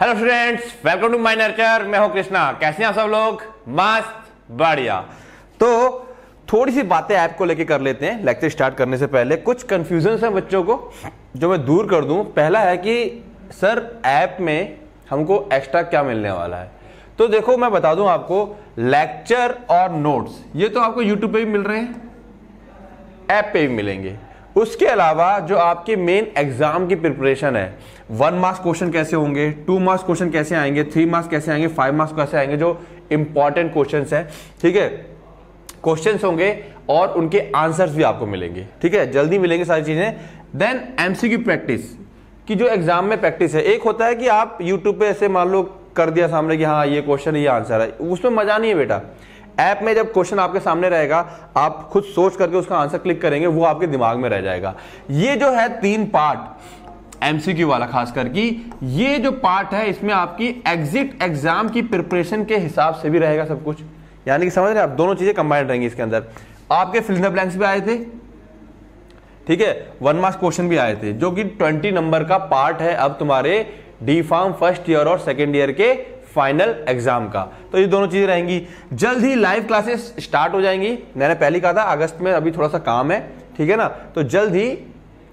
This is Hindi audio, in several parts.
hello students welcome to my nurture मैं हूं कृष्णा कैसे हैं सब लोग मस्त बढ़िया तो थोड़ी सी बातें ऐप को लेके कर लेते हैं लेक्चर स्टार्ट करने से पहले कुछ कन्फ्यूजन है बच्चों को जो मैं दूर कर दूं पहला है कि सर ऐप में हमको एक्स्ट्रा क्या मिलने वाला है तो देखो मैं बता दूं आपको लेक्चर और नोट्स ये तो आपको यूट्यूब पर भी मिल रहे हैं ऐप पे भी मिलेंगे उसके अलावा जो आपके मेन एग्जाम की प्रिपरेशन है वन मार्क्स क्वेश्चन कैसे होंगे टू मार्क्स क्वेश्चन कैसे आएंगे थ्री मार्क्स कैसे आएंगे फाइव मार्क्स कैसे आएंगे जो इंपॉर्टेंट क्वेश्चन है ठीक है क्वेश्चन होंगे और उनके आंसर्स भी आपको मिलेंगे ठीक है जल्दी मिलेंगे सारी चीज़ें देन एमसीक्यू प्रैक्टिस की जो एग्जाम में प्रैक्टिस है एक होता है कि आप यूट्यूब पे ऐसे मान लो कर दिया सामने कि हाँ ये क्वेश्चन ये आंसर है उसमें मजा नहीं है बेटा ऐप में जब क्वेश्चन आपके सामने रहेगा आप खुद सोच करके उसका आंसर क्लिक करेंगे वो आपके दिमाग में रह जाएगा ये जो है तीन पार्ट एमसीक्यू वाला खास करके ये जो पार्ट है इसमें आपकी एग्जिट एग्जाम की प्रिपरेशन के हिसाब से भी रहेगा सब कुछ यानी कि समझ रहे आप दोनों चीजें कंबाइंड रहेंगी इसके अंदर आपके फिल्म ब्लैंक्स भी आए थे ठीक है वन मार्क्स क्वेश्चन भी आए थे जो कि ट्वेंटी नंबर का पार्ट है अब तुम्हारे डी फार्म फर्स्ट ईयर और सेकेंड ईयर के फाइनल एग्जाम का तो ये दोनों चीजें रहेंगी जल्द ही लाइव क्लासेस स्टार्ट हो जाएंगी मैंने पहले कहा था अगस्त में अभी थोड़ा सा काम है ठीक है ना तो जल्द ही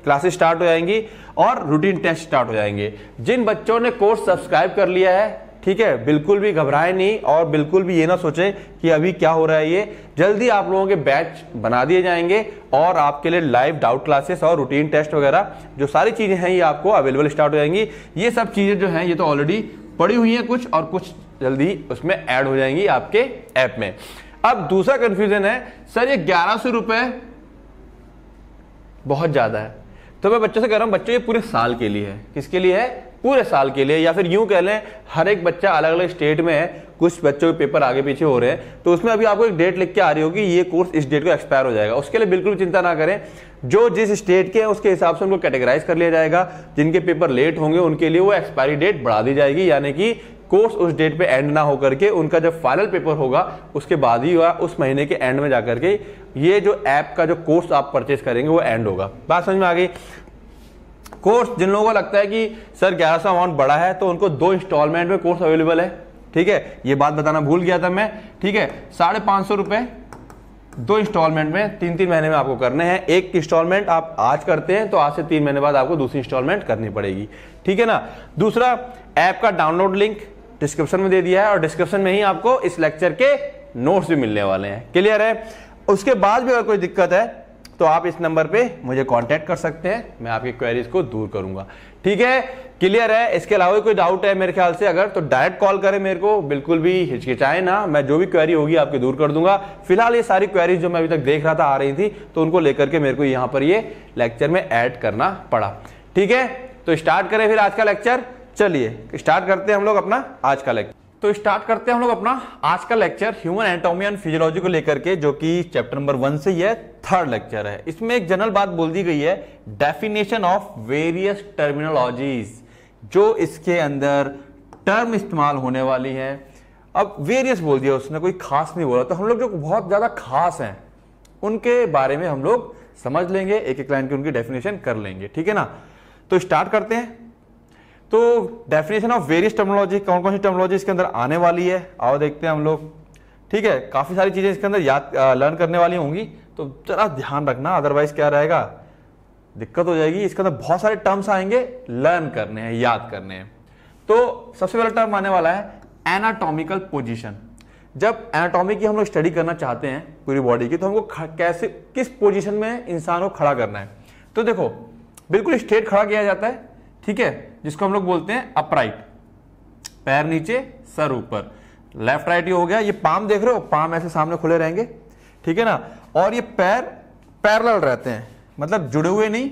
क्लासेस स्टार्ट हो जाएंगी और रूटीन टेस्ट स्टार्ट हो जाएंगे जिन बच्चों ने कोर्स सब्सक्राइब कर लिया है ठीक है बिल्कुल भी घबराएं नहीं और बिल्कुल भी ये ना सोचें कि अभी क्या हो रहा है ये जल्दी आप लोगों के बैच बना दिए जाएंगे और आपके लिए लाइव डाउट क्लासेस और रूटीन टेस्ट वगैरह जो सारी चीज़ें हैं ये आपको अवेलेबल स्टार्ट हो जाएंगी ये सब चीज़ें जो हैं ये तो ऑलरेडी पड़ी हुई हैं कुछ और कुछ जल्दी उसमें ऐड हो जाएंगी आपके ऐप में अब दूसरा कंफ्यूजन है सर ये ग्यारह सौ रुपए बहुत ज़्यादा है तो मैं बच्चों से कह रहा हूं बच्चों ये पूरे साल के लिए है किसके लिए है पूरे साल के लिए या फिर यूं कह लें हर एक बच्चा अलग अलग स्टेट में है कुछ बच्चों के पेपर आगे पीछे हो रहे हैं तो उसमें अभी आपको एक डेट लिख के आ रही होगी ये कोर्स इस डेट को एक्सपायर हो जाएगा उसके लिए बिल्कुल चिंता ना करें जो जिस स्टेट के हैं उसके हिसाब से उनको कैटेगराइज कर लिया जाएगा जिनके पेपर लेट होंगे उनके लिए वो एक्सपायरी डेट बढ़ा दी जाएगी यानी कि कोर्स उस डेट पे एंड ना होकर के उनका जब फाइनल पेपर होगा उसके बाद ही हुआ उस महीने के एंड में जाकर के ये जो ऐप का जो कोर्स आप परचेज करेंगे वो एंड होगा बात समझ में आ गई कोर्स जिन लोगों को लगता है कि सर ग्यारह सौ अमाउंट बड़ा है तो उनको दो इंस्टॉलमेंट में कोर्स अवेलेबल है ठीक है ये बात बताना भूल गया था मैं ठीक है साढ़े पांच सौ रुपए दो इंस्टॉलमेंट में तीन तीन महीने में आपको करने हैं एक इंस्टॉलमेंट आप आज करते हैं तो आज से तीन महीने बाद आपको दूसरी इंस्टॉलमेंट करनी पड़ेगी ठीक है ना दूसरा ऐप का डाउनलोड लिंक डिस्क्रिप्शन में दे दिया है और डिस्क्रिप्शन में ही आपको इस लेक्चर के नोट्स भी मिलने वाले हैं क्लियर है उसके बाद भी अगर कोई दिक्कत है तो आप इस नंबर पे मुझे कांटेक्ट कर सकते हैं मैं आपकी क्वेरीज को दूर करूंगा ठीक है क्लियर है इसके अलावा कोई डाउट है मेरे ख्याल से अगर तो डायरेक्ट कॉल करें मेरे को बिल्कुल भी हिचकिचाए ना मैं जो भी क्वेरी होगी आपकी दूर कर दूंगा फिलहाल ये सारी क्वेरीज जो मैं अभी तक देख रहा था आ रही थी तो उनको लेकर के मेरे को यहाँ पर ये लेक्चर में ऐड करना पड़ा ठीक है तो स्टार्ट करें फिर आज का लेक्चर चलिए स्टार्ट करते हैं हम लोग अपना आज का लेक्चर तो स्टार्ट करते हैं हम लोग अपना आज का lecture human anatomy and physiology को लेकर के जो कि चैप्टर नंबर वन से ही है थर्ड लेक्चर है इसमें एक जनरल बात बोल दी गई है डेफिनेशन ऑफ वेरियस टर्मिनोलॉजीज जो इसके अंदर टर्म इस्तेमाल होने वाली है अब वेरियस बोल दिया उसने कोई खास नहीं बोला तो हम लोग जो बहुत ज़्यादा खास हैं उनके बारे में हम लोग समझ लेंगे एक एक लाइन की उनकी डेफिनेशन कर लेंगे ठीक है ना तो स्टार्ट करते हैं तो डेफिनेशन ऑफ वेरियस टर्मोलॉजी कौन कौन सी टर्मोलॉजी इसके अंदर आने वाली है आओ देखते हैं हम लोग ठीक है काफ़ी सारी चीज़ें इसके अंदर याद लर्न करने वाली होंगी तो जरा ध्यान रखना अदरवाइज क्या रहेगा दिक्कत हो जाएगी इसके अंदर बहुत सारे टर्म्स आएंगे लर्न करने हैं याद करने हैं तो सबसे पहला टर्म आने वाला है एनाटॉमिकल पोजिशन जब एनाटॉमी की हम लोग स्टडी करना चाहते हैं पूरी बॉडी की तो हमको कैसे किस पोजीशन में इंसान को खड़ा करना है तो देखो बिल्कुल स्ट्रेट खड़ा किया जाता है ठीक है जिसको हम लोग बोलते हैं अपराइट पैर नीचे सर ऊपर लेफ्ट राइट ये हो गया ये पाम देख रहे हो पाम ऐसे सामने खुले रहेंगे ठीक है ना और ये पैर पैरल रहते हैं मतलब जुड़े हुए नहीं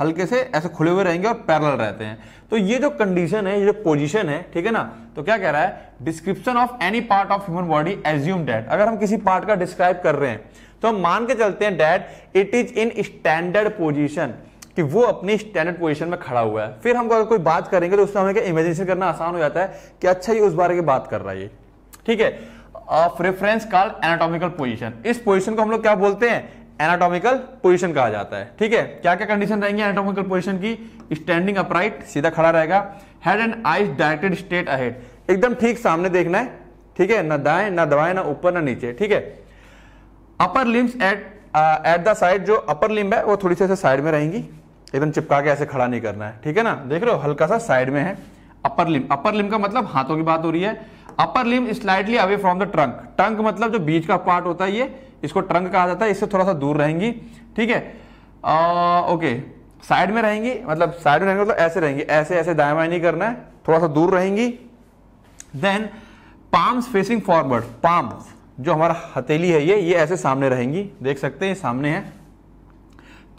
हल्के से ऐसे खुले हुए रहेंगे और पैरल रहते हैं तो ये जो कंडीशन है ये जो पोजीशन है ठीक है ना तो क्या कह रहा है description of any part of human body assume that अगर हम किसी पार्ट का डिस्क्राइब कर रहे हैं तो हम मान के चलते हैं that it is in standard position कि वो अपनी स्टैंडर्ड पोजिशन में खड़ा हुआ है फिर हम अगर कोई बात करेंगे तो उसमें हमें इमेजिनेशन करना आसान हो जाता है कि अच्छा ये उस बारे की बात कर रहा है ये ठीक है of reference call anatomical position इस पोजिशन को हम लोग क्या बोलते हैं एनाटॉमिकल पोजिशन कहा जाता है ठीक है क्या क्या कंडीशन रहेंगे एनाटॉमिकल पोजिशन की स्टैंडिंग अपराइट सीधा खड़ा रहेगा head and eyes directed straight ahead एकदम ठीक सामने देखना है ठीक है ना दाएं ना दबाएं ना ऊपर ना नीचे ठीक है upper limbs at at the side जो अपर लिम्ब है वो थोड़ी सी ऐसे साइड में रहेंगी एकदम चिपका के ऐसे खड़ा नहीं करना है ठीक है ना देख रहे हो हल्का सा साइड में है अपर लिम्ब अपर लिम्ब का मतलब हाथों की बात हो रही है upper limb slightly away from the trunk trunk मतलब जो बीच का पार्ट होता है ये इसको ट्रंक कहा जाता है इससे थोड़ा सा दूर रहेंगी ठीक है ओके साइड में रहेंगी मतलब साइड में रहेंगे तो मतलब ऐसे रहेंगे ऐसे ऐसे दाया नहीं करना है थोड़ा सा दूर रहेंगी then palms facing forward palms जो हमारा हथेली है ये ये ऐसे सामने रहेंगी देख सकते हैं सामने है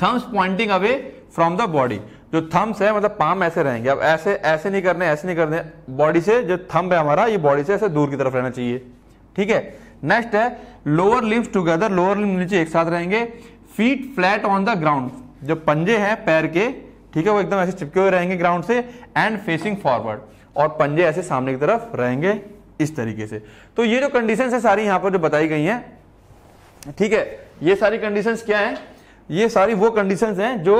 thumbs pointing away from the body जो थम्स है मतलब पाम ऐसे रहेंगे अब ऐसे ऐसे नहीं करने ऐसे नहीं करने बॉडी से जो थम्ब है हमारा ये बॉडी से ऐसे दूर की तरफ रहना चाहिए ठीक है नेक्स्ट है lower limbs together lower limbs नीचे एक साथ रहेंगे feet flat on the ground जो पंजे हैं पैर के ठीक है वो एकदम ऐसे चिपके हुए रहेंगे ग्राउंड से एंड फेसिंग फॉरवर्ड और पंजे ऐसे सामने की तरफ रहेंगे इस तरीके से तो ये जो कंडीशन है सारी यहाँ पर जो बताई गई है ठीक है ये सारी कंडीशन क्या है ये सारी वो कंडीशन है जो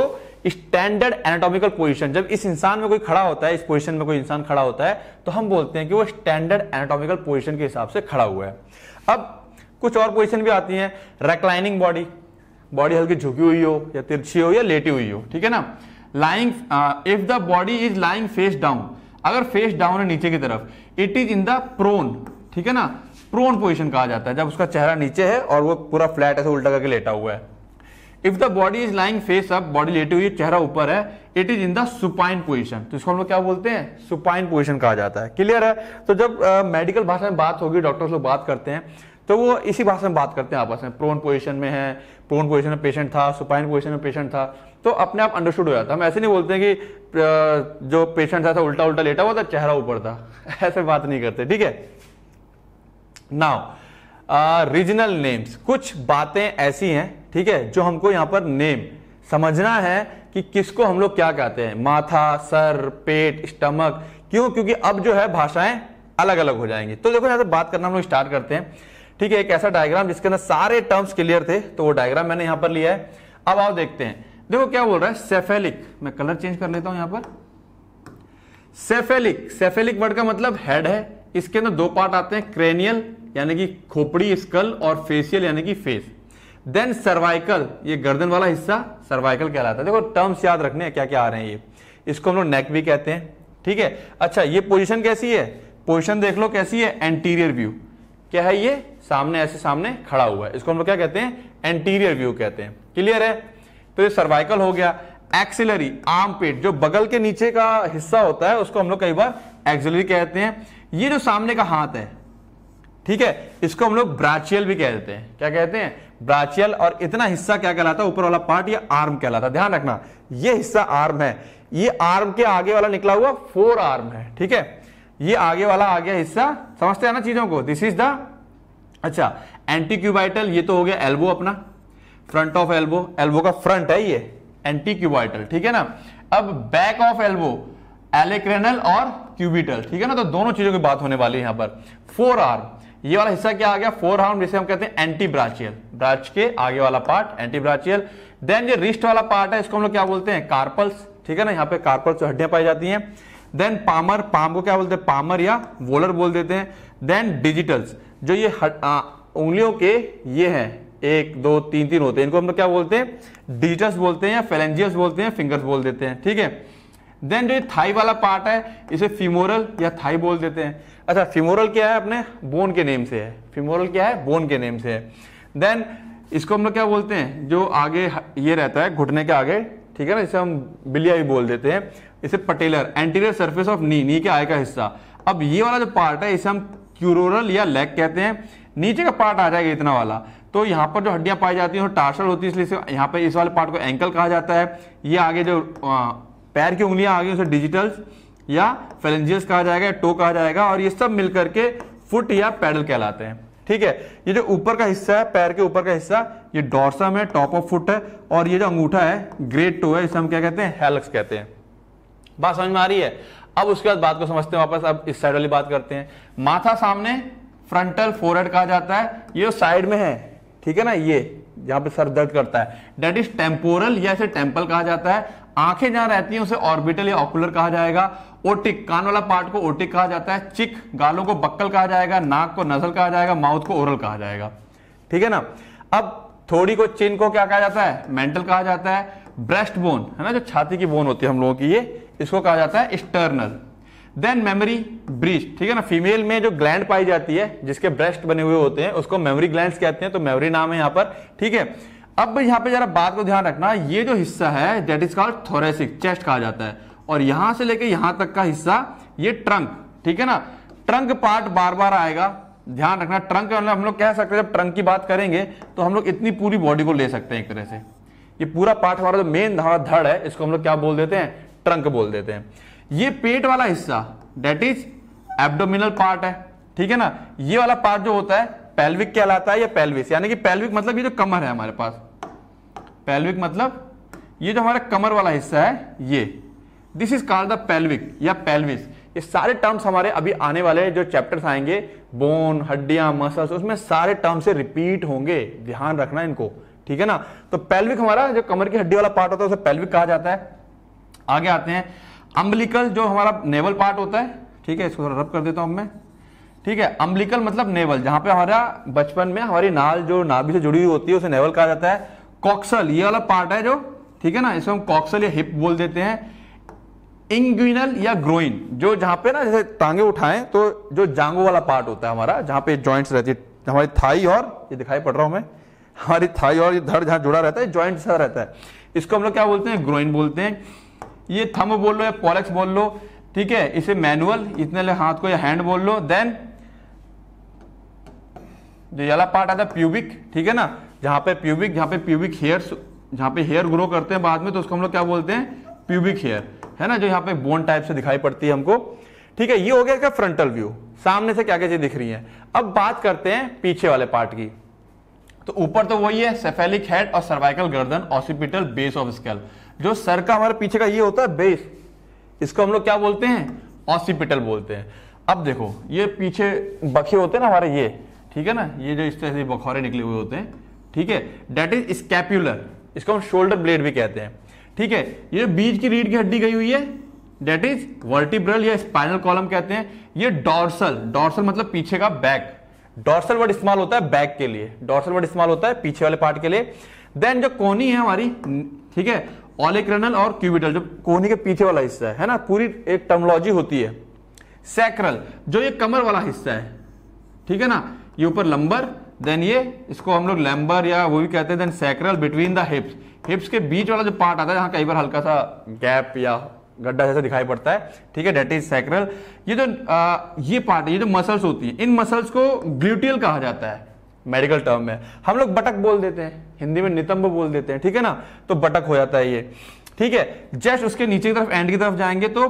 स्टैंडर्ड एनाटॉमिकल पोजिशन जब इस इंसान में कोई खड़ा होता है इस पोजिशन में कोई इंसान खड़ा होता है तो हम बोलते हैं कि वो स्टैंडर्ड एनाटॉमिकल पोजिशन के हिसाब से खड़ा हुआ है अब कुछ और पोजिशन भी आती है रेक्लाइनिंग बॉडी बॉडी हल्की झुकी हुई हो या तिरछी हो या लेटी हुई हो ठीक है ना lying if the body is lying face down अगर फेस डाउन है नीचे की तरफ it is in the prone ठीक है ना प्रोन पोजिशन कहा जाता है जब उसका चेहरा नीचे है और वो पूरा फ्लैट ऐसे उल्टा करके लेटा हुआ है if the body is lying face up body लेटी हुई चेहरा ऊपर है it is in the supine position तो इसको हम लोग क्या बोलते हैं सुपाइन पोजिशन कहा जाता है क्लियर है तो जब मेडिकल uh, भाषा में बात होगी डॉक्टर्स लोग बात करते हैं तो वो इसी भाषा में बात करते हैं आपस में प्रोन पोजिशन में है प्रोन पोजिशन में पेशेंट था सुपाइन पोजिशन में पेशेंट था तो अपने आप अंडरस्टूड हो जाता है हम ऐसे नहीं बोलते हैं कि जो पेशेंट था, था उल्टा उल्टा लेटा हुआ था चेहरा ऊपर था ऐसे बात नहीं करते ठीक है नाउ रीजनल नेम्स कुछ बातें ऐसी हैं ठीक है जो हमको यहां पर नेम समझना है कि किसको हम लोग क्या कहते हैं माथा सर पेट स्टमक क्यों क्योंकि अब जो है भाषाएं अलग अलग हो जाएंगी तो देखो यहां से बात करना हम लोग स्टार्ट करते हैं ठीक है एक ऐसा डायग्राम जिसके अंदर सारे टर्म्स क्लियर थे तो वो डायग्राम मैंने यहां पर लिया है अब आओ देखते हैं देखो क्या बोल रहा है सेफेलिक मैं कलर चेंज कर लेता हूं यहां पर सेफेलिक सेफेलिक वर्ड का मतलब हेड है इसके अंदर दो पार्ट आते हैं क्रेनियल यानी कि खोपड़ी स्कल और फेशियल यानी कि फेस देन सर्वाइकल ये गर्दन वाला हिस्सा सर्वाइकल कहलाता है देखो टर्म्स याद रखने हैं क्या क्या आ रहे हैं ये इसको हम लोग नेक भी कहते हैं ठीक है अच्छा ये पोजिशन कैसी है पोजिशन देख लो कैसी है एंटीरियर व्यू क्या है ये सामने ऐसे सामने खड़ा हुआ है इसको हम लोग क्या कहते हैं एंटीरियर व्यू कहते हैं क्लियर है तो ये सर्वाइकल हो गया एक्सिलरी आर्म पेट जो बगल के नीचे का हिस्सा होता है उसको हम लोग कई बार एक्सिलरी कहते हैं ये जो सामने का हाथ है ठीक है इसको हम लोग ब्राचियल भी कह देते हैं क्या कहते हैं ब्राचियल और इतना हिस्सा क्या कहलाता है ऊपर वाला पार्ट या आर्म कहलाता है ध्यान रखना ये हिस्सा आर्म है ये आर्म के आगे वाला निकला हुआ फोर आर्म है ठीक है ये आगे वाला आ गया हिस्सा समझते हैं ना चीजों को दिस इज द अच्छा एंटीक्यूबाइटल ये तो हो गया एल्बो अपना फ्रंट ऑफ एल्बो एल्बो का फ्रंट है ये एंटीक्यूबाइटल ठीक है ना अब बैक ऑफ एल्बो एलेक्रेनल और क्यूबिटल ठीक है ना तो दोनों चीजों की बात होने वाली है यहां पर फोर आर्म ये वाला हिस्सा क्या आ गया फोर हाउंड जिसे हम कहते हैं एंटी ब्राचियल ब्राच के आगे वाला पार्ट एंटी ब्राचियल देन ये रिस्ट वाला पार्ट है इसको हम लोग क्या बोलते हैं कार्पल्स ठीक है ना यहाँ पे कार्पल्स हड्डियां पाई जाती हैं देन पामर पाम को क्या बोलते हैं पामर या वोलर बोल देते हैं देन डिजिटल्स जो ये उंगलियों के ये है एक दो तीन तीन होते हैं इनको हम लोग क्या बोलते हैं डिजिटल्स बोलते हैं या फेलेंजियस बोलते हैं फिंगर्स बोल देते हैं ठीक है देन जो ये थाई वाला पार्ट है इसे फिमोरल या थाई बोल देते हैं अच्छा फिमोरल क्या है अपने बोन के नेम से है फिमोरल क्या है बोन के नेम से है देन इसको हम लोग क्या बोलते हैं जो आगे ये रहता है घुटने के आगे ठीक है ना इसे हम बिलिया भी बोल देते हैं इसे patellar anterior surface of knee knee के आय का हिस्सा अब ये वाला जो पार्ट है इसे हम क्यूरोरल या लेग कहते हैं नीचे का पार्ट आ जाएगा इतना वाला तो यहाँ पर जो हड्डियाँ पाई जाती हैं वो टार्सल होती है इसलिए यहाँ पर इस वाले पार्ट को एंकल कहा जाता है ये आगे जो पैर की उंगलियां आ गई उसे डिजिटल या फेलेंजियस कहा जाएगा या टो कहा जाएगा और ये सब मिलकर के फुट या पैडल कहलाते हैं ठीक है ये जो ऊपर का हिस्सा है पैर के ऊपर का हिस्सा ये डॉर्सम है टॉप ऑफ फुट है और ये जो अंगूठा है ग्रेट टो है इसे हम क्या कहते हैं हेलक्स कहते हैं बात समझ में आ रही है अब उसके बाद बात को समझते हैं वापस अब इस साइड वाली बात करते हैं माथा सामने फ्रंटल फोरहेड कहा जाता है ये साइड में है ठीक है ना ये यहां पे सर दर्द करता है डेट इज टेम्पोरल या इसे टेम्पल कहा जाता है आंखें जहां रहती हैं उसे ऑर्बिटल या ऑकुलर कहा जाएगा ओटिक कान वाला पार्ट को ओटिक कहा जाता है चिक गालों को बक्कल कहा जाएगा नाक को नजल कहा जाएगा माउथ को ओरल कहा जाएगा ठीक है ना अब थोड़ी को चिन को क्या कहा जाता है मेंटल कहा जाता है ब्रेस्ट बोन है ना जो छाती की बोन होती है हम लोगों की ये इसको कहा जाता है स्टर्नल देन मेमोरी ब्रिज ठीक है ना फीमेल में जो ग्लैंड पाई जाती है जिसके ब्रेस्ट बने हुए होते हैं उसको मेमोरी ग्लैंड कहते हैं तो मेमोरी नाम है यहां पर ठीक है अब यहां पे जरा बात को ध्यान रखना ये जो हिस्सा है that is called thoracic chest कहा जाता है और यहां से लेके यहां तक का हिस्सा ये ट्रंक ठीक है ना ट्रंक पार्ट बार बार आएगा ध्यान रखना ट्रंक मतलब हम लोग कह सकते हैं जब ट्रंक की बात करेंगे तो हम लोग इतनी पूरी बॉडी को ले सकते हैं एक तरह से ये पूरा पार्ट हमारा जो मेन हमारा धड़ है इसको हम लोग क्या बोल देते हैं ट्रंक बोल देते हैं ये पेट वाला हिस्सा डेट इज एबडोमिनल पार्ट है ठीक है ना ये वाला पार्ट जो होता है पेल्विक कहलाता है या पेल्विस यानी कि पेल्विक मतलब ये जो कमर है हमारे पास पैल्विक मतलब ये जो हमारा कमर वाला हिस्सा है ये this is called the pelvic या पैल्विस ये सारे टर्म्स हमारे अभी आने वाले जो चैप्टर्स आएंगे बोन हड्डियां मसल्स उसमें सारे टर्म से रिपीट होंगे ध्यान रखना इनको ठीक है ना तो पैल्विक हमारा जो कमर की हड्डी वाला पार्ट होता है उसे पैल्विक कहा जाता है आगे आते हैं अम्बलिकल जो हमारा नेवल पार्ट होता है ठीक है इसको थोड़ा रब कर देता हूं मैं ठीक है अम्बलिकल मतलब नेवल जहां पे हमारा बचपन में हमारी नाल जो नाभि से जुड़ी हुई होती है उसे नेवल कहा जाता है कॉक्सल ये वाला पार्ट है जो ठीक है ना इसको हम कॉक्सल या हिप बोल देते हैं इंग्विनल या ग्रोइन जो जहां पे ना जैसे टांगे उठाएं तो जो जांगो वाला पार्ट होता है हमारा जहां पे जॉइंट्स रहती है हमारी थाई और ये दिखाई पड़ रहा हूं मैं हमारी थाई और ये धड़ जहां जुड़ा रहता है ज्वाइंट सा रहता है इसको हम लोग क्या बोलते हैं ग्रोइन बोलते हैं ये थम बोल लो या पॉलेक्स बोल लो ठीक है इसे मैनुअल इतने हाथ को या हैंड बोल लो देन जो ये वाला पार्ट आता है प्यूबिक ठीक है ना जहां पे प्यूबिक जहां पे प्यूबिक हेयर जहां पे हेयर ग्रो करते हैं बाद में तो उसको हम लोग क्या बोलते हैं प्यूबिक हेयर है ना जो यहाँ पे बोन टाइप से दिखाई पड़ती है हमको ठीक है ये हो गया इसका फ्रंटल व्यू सामने से क्या क्या चीज दिख रही है अब बात करते हैं पीछे वाले पार्ट की तो ऊपर तो वही है सेफेलिक हेड और सर्वाइकल गर्दन ऑसिपिटल बेस ऑफ स्केल जो सर का हमारे पीछे का ये होता है बेस इसको हम लोग क्या बोलते हैं ऑसिपिटल बोलते हैं अब देखो ये पीछे बखे होते हैं ना हमारे ये ठीक है ना ये जो इस तरह से बखौरे निकले हुए होते हैं ठीक है डेट इज स्कैप्यूलर इसको हम शोल्डर ब्लेड भी कहते हैं ठीक है ये बीज की रीढ़ की हड्डी गई हुई है डेट इज वर्टिब्रल या स्पाइनल कॉलम कहते हैं ये डॉर्सल डॉर्सल मतलब पीछे का बैक डॉर्सल वर्ड इस्तेमाल होता है बैक के लिए डॉर्सल वर्ड इस्तेमाल होता है पीछे वाले पार्ट के लिए देन जो कोनी है हमारी ठीक है ऑलिक्रनल और क्यूबिटल जो कोनी के पीछे वाला हिस्सा है, है ना पूरी एक टर्मोलॉजी होती है सैक्रल जो ये कमर वाला हिस्सा है ठीक है ना ये ऊपर लंबर देन ये इसको हम लोग लैम्बर या वो भी कहते हैं then sacral between the hips hips के बीच वाला जो पार्ट आता है जहाँ कई बार हल्का सा गैप या गड्ढा जैसा दिखाई पड़ता है ठीक है डेट इज सैक्रल ये जो आ, ये पार्ट ये जो मसल्स होती है इन मसल्स को ग्लूटियल कहा जाता है मेडिकल टर्म में हम लोग बटक बोल देते हैं हिंदी में नितंब बोल देते हैं ठीक है ना तो बटक हो जाता है ये ठीक है जस्ट उसके नीचे की तरफ एंड की तरफ जाएंगे तो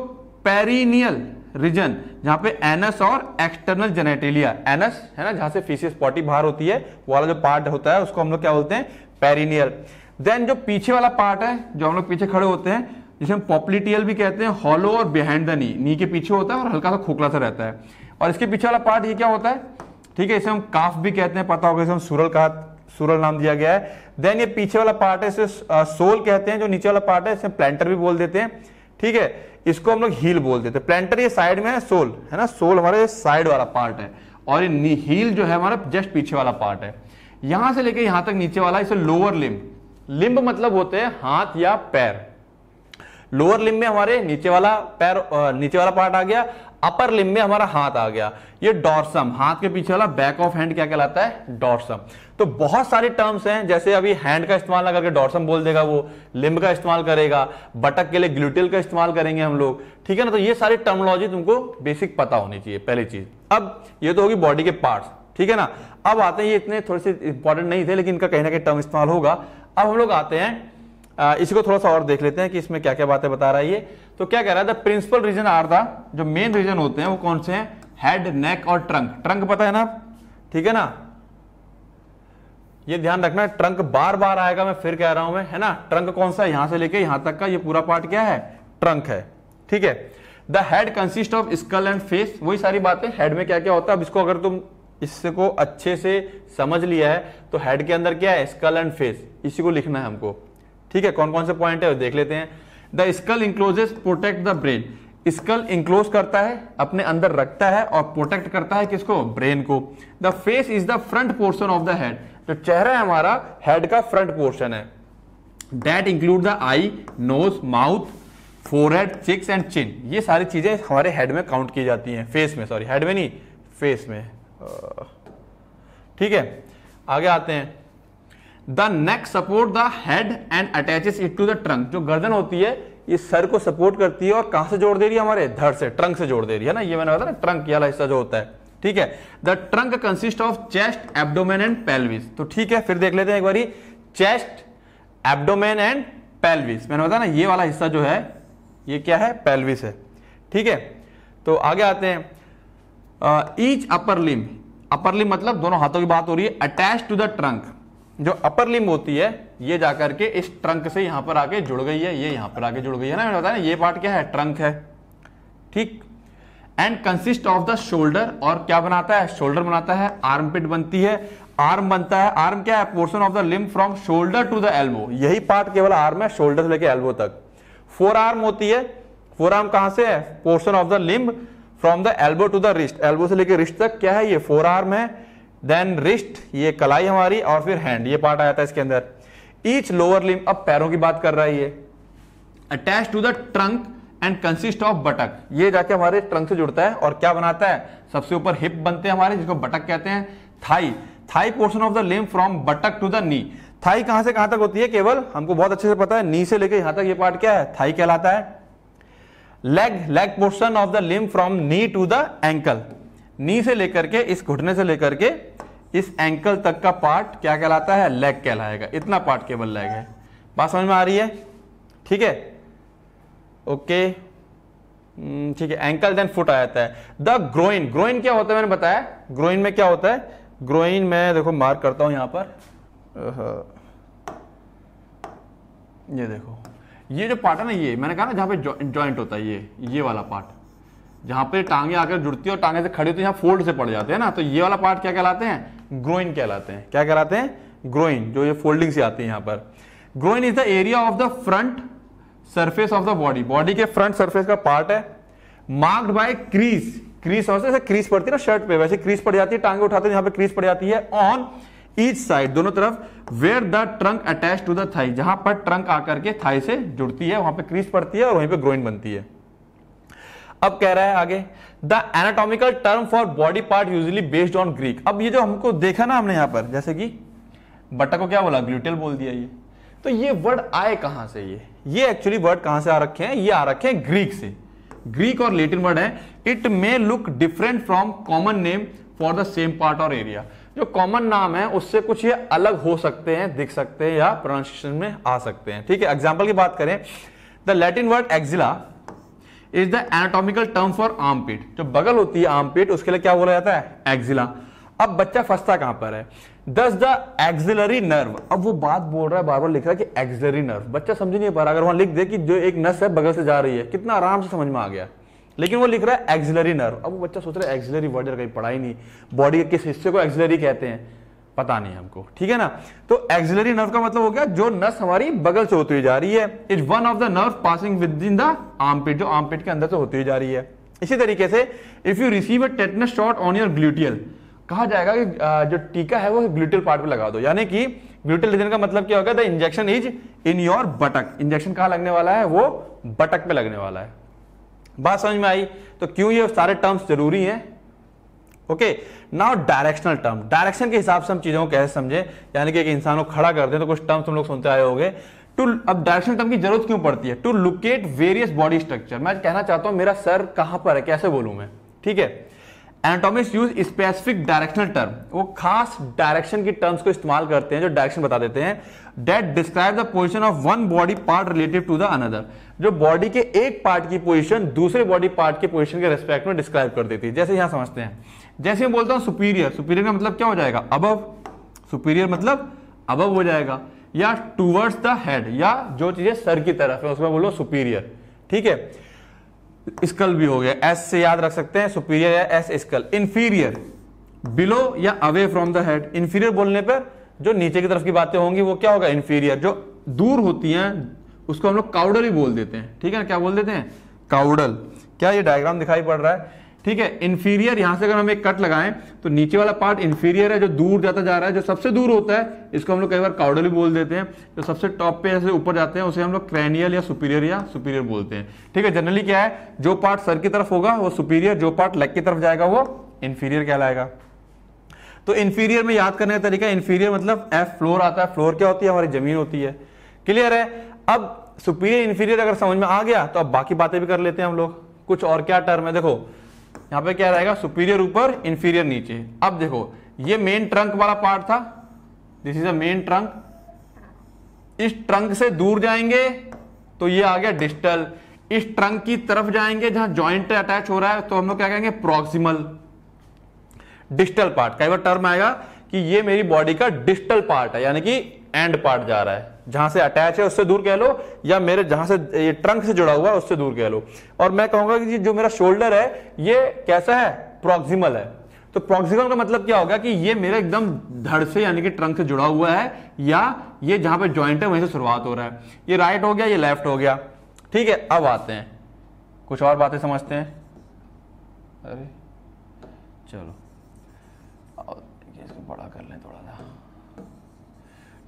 पेरिनियल रीजन जहां पे एनस और एक्सटर्नल जेनेटेलिया एनस है ना जहां से फीसियस पॉटी बाहर होती है वो वाला जो पार्ट होता है उसको हम लोग क्या बोलते हैं पेरिनियल देन जो पीछे वाला पार्ट है जो हम लोग पीछे खड़े होते हैं जिसे हम पॉपलिटियल भी कहते हैं हॉलो और बिहाइंड द नी नी के पीछे होता है और हल्का सा खोखला सा रहता है और इसके पीछे वाला पार्ट ये क्या होता है ठीक है इसे हम काफ भी कहते हैं पता होगा इसे हम सुरल का सुरल नाम दिया गया है देन ये पीछे वाला पार्ट है इसे सोल कहते हैं जो नीचे वाला पार्ट है इसे प्लांटर भी बोल देते हैं ठीक है इसको हम लोग हील बोलते थे प्लांटर ये साइड में है सोल है ना सोल हमारे साइड वाला पार्ट है और ये हील जो है हमारा जस्ट पीछे वाला पार्ट है यहां से लेके यहां तक नीचे वाला इसे लोअर लिम्ब लिम्ब मतलब होते हैं हाथ या पैर लोअर लिम्ब में हमारे नीचे वाला पैर नीचे वाला पार्ट आ गया अपर लिम्ब में हमारा हाथ आ गया ये डॉर्सम हाथ के पीछे वाला बैक ऑफ हैंड क्या कहलाता है डॉर्सम तो बहुत सारे टर्म्स हैं जैसे अभी हैंड का इस्तेमाल ना करके डॉर्सम बोल देगा वो लिम्ब का इस्तेमाल करेगा बटक के लिए ग्लूटेल का इस्तेमाल करेंगे हम लोग ठीक है ना तो ये सारी टर्मोलॉजी तुमको बेसिक पता होनी चाहिए पहली चीज अब ये तो होगी बॉडी के पार्ट ठीक है ना अब आते हैं ये इतने थोड़े से इंपॉर्टेंट नहीं थे लेकिन इनका कहीं ना कहीं टर्म इस्तेमाल होगा अब हम लोग आते हैं इसी को थोड़ा सा और देख लेते हैं कि इसमें क्या क्या बातें बता रहा है ये तो क्या कह रहा है the principal region are the जो मेन रीजन होते हैं वो कौन से हैं हेड नेक और ट्रंक ट्रंक पता है ना ठीक है ना ये ध्यान रखना है ट्रंक बार बार आएगा मैं फिर कह रहा हूं मैं है ना ट्रंक कौन सा है यहां से लेके यहां तक का ये पूरा पार्ट क्या है ट्रंक है ठीक है the head consist of skull and face वही सारी बातें हेड में क्या क्या होता है अब इसको अगर तुम इसको अच्छे से समझ लिया है तो हेड के अंदर क्या है स्कल एंड फेस इसी को लिखना है हमको ठीक है कौन कौन से पॉइंट है देख लेते हैं the skull encloses protect the brain skull enclose करता है अपने अंदर रखता है और प्रोटेक्ट करता है किसको ब्रेन को the face is the front portion of the head जो तो चेहरा है हमारा हेड का फ्रंट पोर्शन है that include the eye nose mouth forehead cheeks and chin ये सारी चीज़ें हमारे हेड में काउंट की जाती हैं फेस में सॉरी हेड में नहीं फेस में ठीक है आगे आते हैं the neck support the head and attaches it to the trunk जो गर्दन होती है ये सर को सपोर्ट करती है और कहां से जोड़ दे रही है हमारे धड़ से ट्रंक से जोड़ दे रही है ना ये मैंने बताया ना ट्रंक वाला हिस्सा जो होता है ठीक है the trunk consist of chest abdomen and pelvis तो ठीक है फिर देख लेते हैं एक बार चेस्ट एब्डोमेन एंड पेल्विस मैंने बताया ना ये वाला हिस्सा जो है ये क्या है पेल्विस है ठीक है तो आगे आते हैं ईच अपर लिम अपर लिम मतलब दोनों हाथों की बात हो रही है अटैच टू द ट्रंक जो अपर लिम होती है ये जाकर के इस ट्रंक से यहां पर आके जुड़ गई है ये यहां पर आके जुड़ गई है ना मैंने बताया ना ये पार्ट क्या है ट्रंक है ठीक and consist of the shoulder और क्या बनाता है शोल्डर बनाता है आर्म पिट बनती है आर्म बनता है आर्म क्या है portion of the limb from shoulder to the elbow यही पार्ट केवल आर्म है शोल्डर से लेकर एल्बो तक फोर आर्म होती है फोर आर्म कहां से है portion of the limb from the elbow to the wrist elbow से लेकर रिस्ट तक क्या है ये फोर आर्म है देन रिस्ट ये कलाई हमारी और फिर हैंड ये पार्ट आया था इसके अंदर ईच लोअर लिम अब पैरों की बात कर रहा है ये attach to the trunk and consist of buttock ये जाके हमारे ट्रंक से जुड़ता है और क्या बनाता है सबसे ऊपर हिप बनते हैं हमारे जिसको बटक कहते हैं thigh thigh portion of the limb from buttock to the knee thigh कहां से कहां तक होती है केवल हमको बहुत अच्छे से पता है नी से लेकर यहां तक ये पार्ट क्या है थाई कहलाता है leg leg portion of the limb from knee to the ankle knee से लेकर के इस घुटने से लेकर के इस एंकल तक का पार्ट क्या कहलाता है लेग कहलाएगा इतना पार्ट केवल लेग है बात समझ में आ रही है ठीक है ओके हम्म, ठीक है एंकल देन फुट आ जाता है द ग्रोइन ग्रोइन क्या होता है मैंने बताया ग्रोइन में क्या होता है ग्रोइन में देखो मार्क करता हूं यहां पर ये देखो ये जो पार्ट है ना ये मैंने कहा ना जहां पे जॉइंट होता है ये ये वाला पार्ट जहां पे टांगे आकर जुड़ती है और टांगे से खड़ी होती है यहां फोल्ड से पड़ जाते हैं ना तो ये वाला पार्ट क्या कहलाते हैं ग्रोइन कहलाते हैं क्या कहलाते हैं ग्रोइन जो ये फोल्डिंग से आती है यहां पर groin is the area of the front surface of the body body के फ्रंट सरफेस का पार्ट है मार्क्ड बाय क्रीज क्रीज और क्रीज पड़ती है ना शर्ट पे वैसे क्रीज पड़ जाती है टांगे उठाते हैं यहाँ पे क्रीज पड़ जाती है ऑन ईच साइड दोनों तरफ where the trunk attach to the thigh जहां पर ट्रंक आकर के थाई से जुड़ती है वहां पे क्रीज पड़ती है और वहीं पे ग्रोइन बनती है अब कह रहा है आगे the anatomical term for body part usually based on Greek अब ये जो हमको देखा ना हमने यहां पर जैसे कि बटा को क्या बोला ग्लूटेल बोल दिया ये तो ये वर्ड आए कहां से ये ये एक्चुअली वर्ड कहां से आ रखे हैं ये आ रखे हैं ग्रीक से ग्रीक और लेटिन वर्ड है it may look different from common name for the same part और एरिया जो कॉमन नाम है उससे कुछ ये अलग हो सकते हैं दिख सकते हैं या प्रोनाउंसिएशन में आ सकते हैं ठीक है एग्जाम्पल की बात करें the Latin word axilla is the anatomical term for armpit जो बगल होती है आर्म पीट उसके लिए क्या बोला जाता है एक्जिला अब बच्चा फंसता कहां पर है दस द एक्सिलरी नर्व अब वो बात बोल रहा है बार बार लिख रहा है कि एक्सिलरी नर्व बच्चा समझ नहीं पा रहा अगर वहां लिख दे कि जो एक नस है बगल से जा रही है कितना आराम से समझ में आ गया लेकिन वो लिख रहा है एक्सिलरी नर्व अब वो बच्चा सोच रहा है एक्सिलरी वर्ड कहीं पढ़ा ही नहीं बॉडी के किस हिस्से को एक्सिलरी कहते हैं पता नहीं हमको ठीक है ना तो एक्सिलरी नर्व का मतलब हो गया जो नस हमारी बगल से होती हुई जा रही है is one of the nerve passing within the armpit जो आर्मपिट के अंदर से होती हुई जा रही है इसी तरीके से if you receive a tetanus shot on your gluteal कहा जाएगा कि जो टीका है वो ग्लूटल पार्ट पे लगा दो यानी कि ग्लूटल रीजन का मतलब क्या होगा the injection is in your buttock injection कहा लगने वाला है वो बटक पे लगने वाला है बात समझ में आई तो क्यों ये सारे टर्म्स जरूरी हैं ओके नाउ डायरेक्शनल टर्म डायरेक्शन के हिसाब से हम चीजों को कैसे समझे यानी कि एक इंसान को खड़ा कर दे तो कुछ टर्म्स हम लोग सुनते आए होंगे टू अब डायरेक्शनल टर्म की जरूरत क्यों पड़ती है to locate various body structure मैं कहना चाहता हूं मेरा सर कहां पर है कैसे बोलूं मैं ठीक है anatomist use specific directional term वो खास डायरेक्शन की टर्म्स को इस्तेमाल करते हैं जो डायरेक्शन बता देते हैं that describe the position of one body part relative to the another जो बॉडी के एक पार्ट की पोजिशन दूसरे बॉडी पार्ट के पोजिशन के रेस्पेक्ट में डिस्क्राइब कर देती है जैसे यहां समझते हैं जैसे मैं बोलता हूं सुपीरियर सुपीरियर का मतलब क्या हो जाएगा अबव सुपीरियर मतलब अबव हो जाएगा या टूवर्ड्स द हेड या जो चीजें सर की तरफ है उसमें बोलो सुपीरियर ठीक है स्कल भी हो गया एस से याद रख सकते हैं सुपीरियर या एस स्कल इन्फीरियर बिलो या away from the head inferior बोलने पर जो नीचे की तरफ की बातें होंगी वो क्या होगा इन्फीरियर जो दूर होती हैं उसको हम लोग काउडल ही बोल देते हैं ठीक है ना क्या बोल देते हैं काउडल क्या ये डायग्राम दिखाई पड़ रहा है ठीक है इन्फीरियर यहां से अगर हम एक कट लगाएं तो नीचे वाला पार्ट इन्फीरियर है जो दूर जाता जा रहा है जो सबसे दूर होता है इसको हम लोग कई बार काउडली बोल देते हैं जो सबसे टॉप पे जैसे ऊपर जाते हैं उसे हम लोग क्रैनियल या सुपीरियर या सुपीरियर बोलते हैं ठीक है जनरली क्या है जो पार्ट सर की तरफ होगा वो सुपीरियर जो पार्ट लेग की तरफ जाएगा वो इन्फीरियर कहलाएगा तो इन्फीरियर में याद करने का तरीका इन्फीरियर मतलब एफ फ्लोर आता है फ्लोर क्या होती है हमारी जमीन होती है क्लियर है अब सुपीरियर इन्फीरियर अगर समझ में आ गया तो अब बाकी बातें भी कर लेते हैं हम लोग कुछ और क्या टर्म है देखो यहाँ पे क्या रहेगा सुपीरियर ऊपर इंफीरियर नीचे अब देखो ये मेन ट्रंक वाला पार्ट था this is a main trunk इस ट्रंक से दूर जाएंगे तो ये आ गया डिस्टल इस ट्रंक की तरफ जाएंगे जहां ज्वाइंट अटैच हो रहा है तो हम लोग क्या कहेंगे प्रोक्सिमल डिस्टल पार्ट कई बार टर्म आएगा कि ये मेरी बॉडी का डिस्टल पार्ट है यानी कि एंड पार्ट जा रहा है जहां से अटैच है उससे दूर कह लो या मेरे जहां से ये ट्रंक से जुड़ा हुआ है उससे दूर कह लो और मैं कहूंगा कि जो मेरा शोल्डर है ये कैसा है प्रोक्सिमल है तो प्रोक्सिमल का मतलब क्या होगा कि ये मेरा एकदम धड़ से यानी कि ट्रंक से जुड़ा हुआ है या ये जहां पर ज्वाइंट है वहीं से शुरुआत हो रहा है ये राइट हो गया ये लेफ्ट हो गया ठीक है अब आते हैं कुछ और बातें समझते हैं अरे चलो बड़ा कर लें थोड़ा सा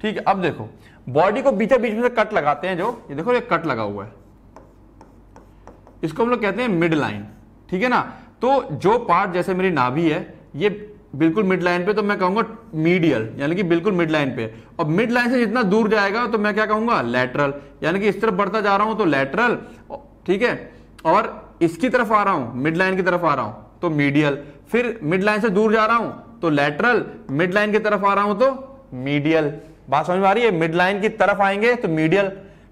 ठीक है अब देखो बॉडी को बीचा बीच में से कट लगाते हैं जो ये देखो ये कट लगा हुआ है इसको हम लोग कहते हैं मिड लाइन ठीक है ना तो जो पार्ट जैसे मेरी नाभि है ये बिल्कुल मिड लाइन पे तो मैं कहूंगा मीडियल यानी कि बिल्कुल मिड लाइन पे और मिड लाइन से जितना दूर जाएगा तो मैं क्या कहूंगा लेटरल यानी कि इस तरफ बढ़ता जा रहा हूं तो लेटरल ठीक है और इसकी तरफ आ रहा हूं मिड लाइन की तरफ आ रहा हूं तो मीडियल फिर मिड लाइन से दूर जा रहा हूं तो लेटरल मिड लाइन की तरफ आ रहा हूं तो मीडियल बात समझ में आ रही है मिड लाइन की तरफ आएंगे तो मीडियल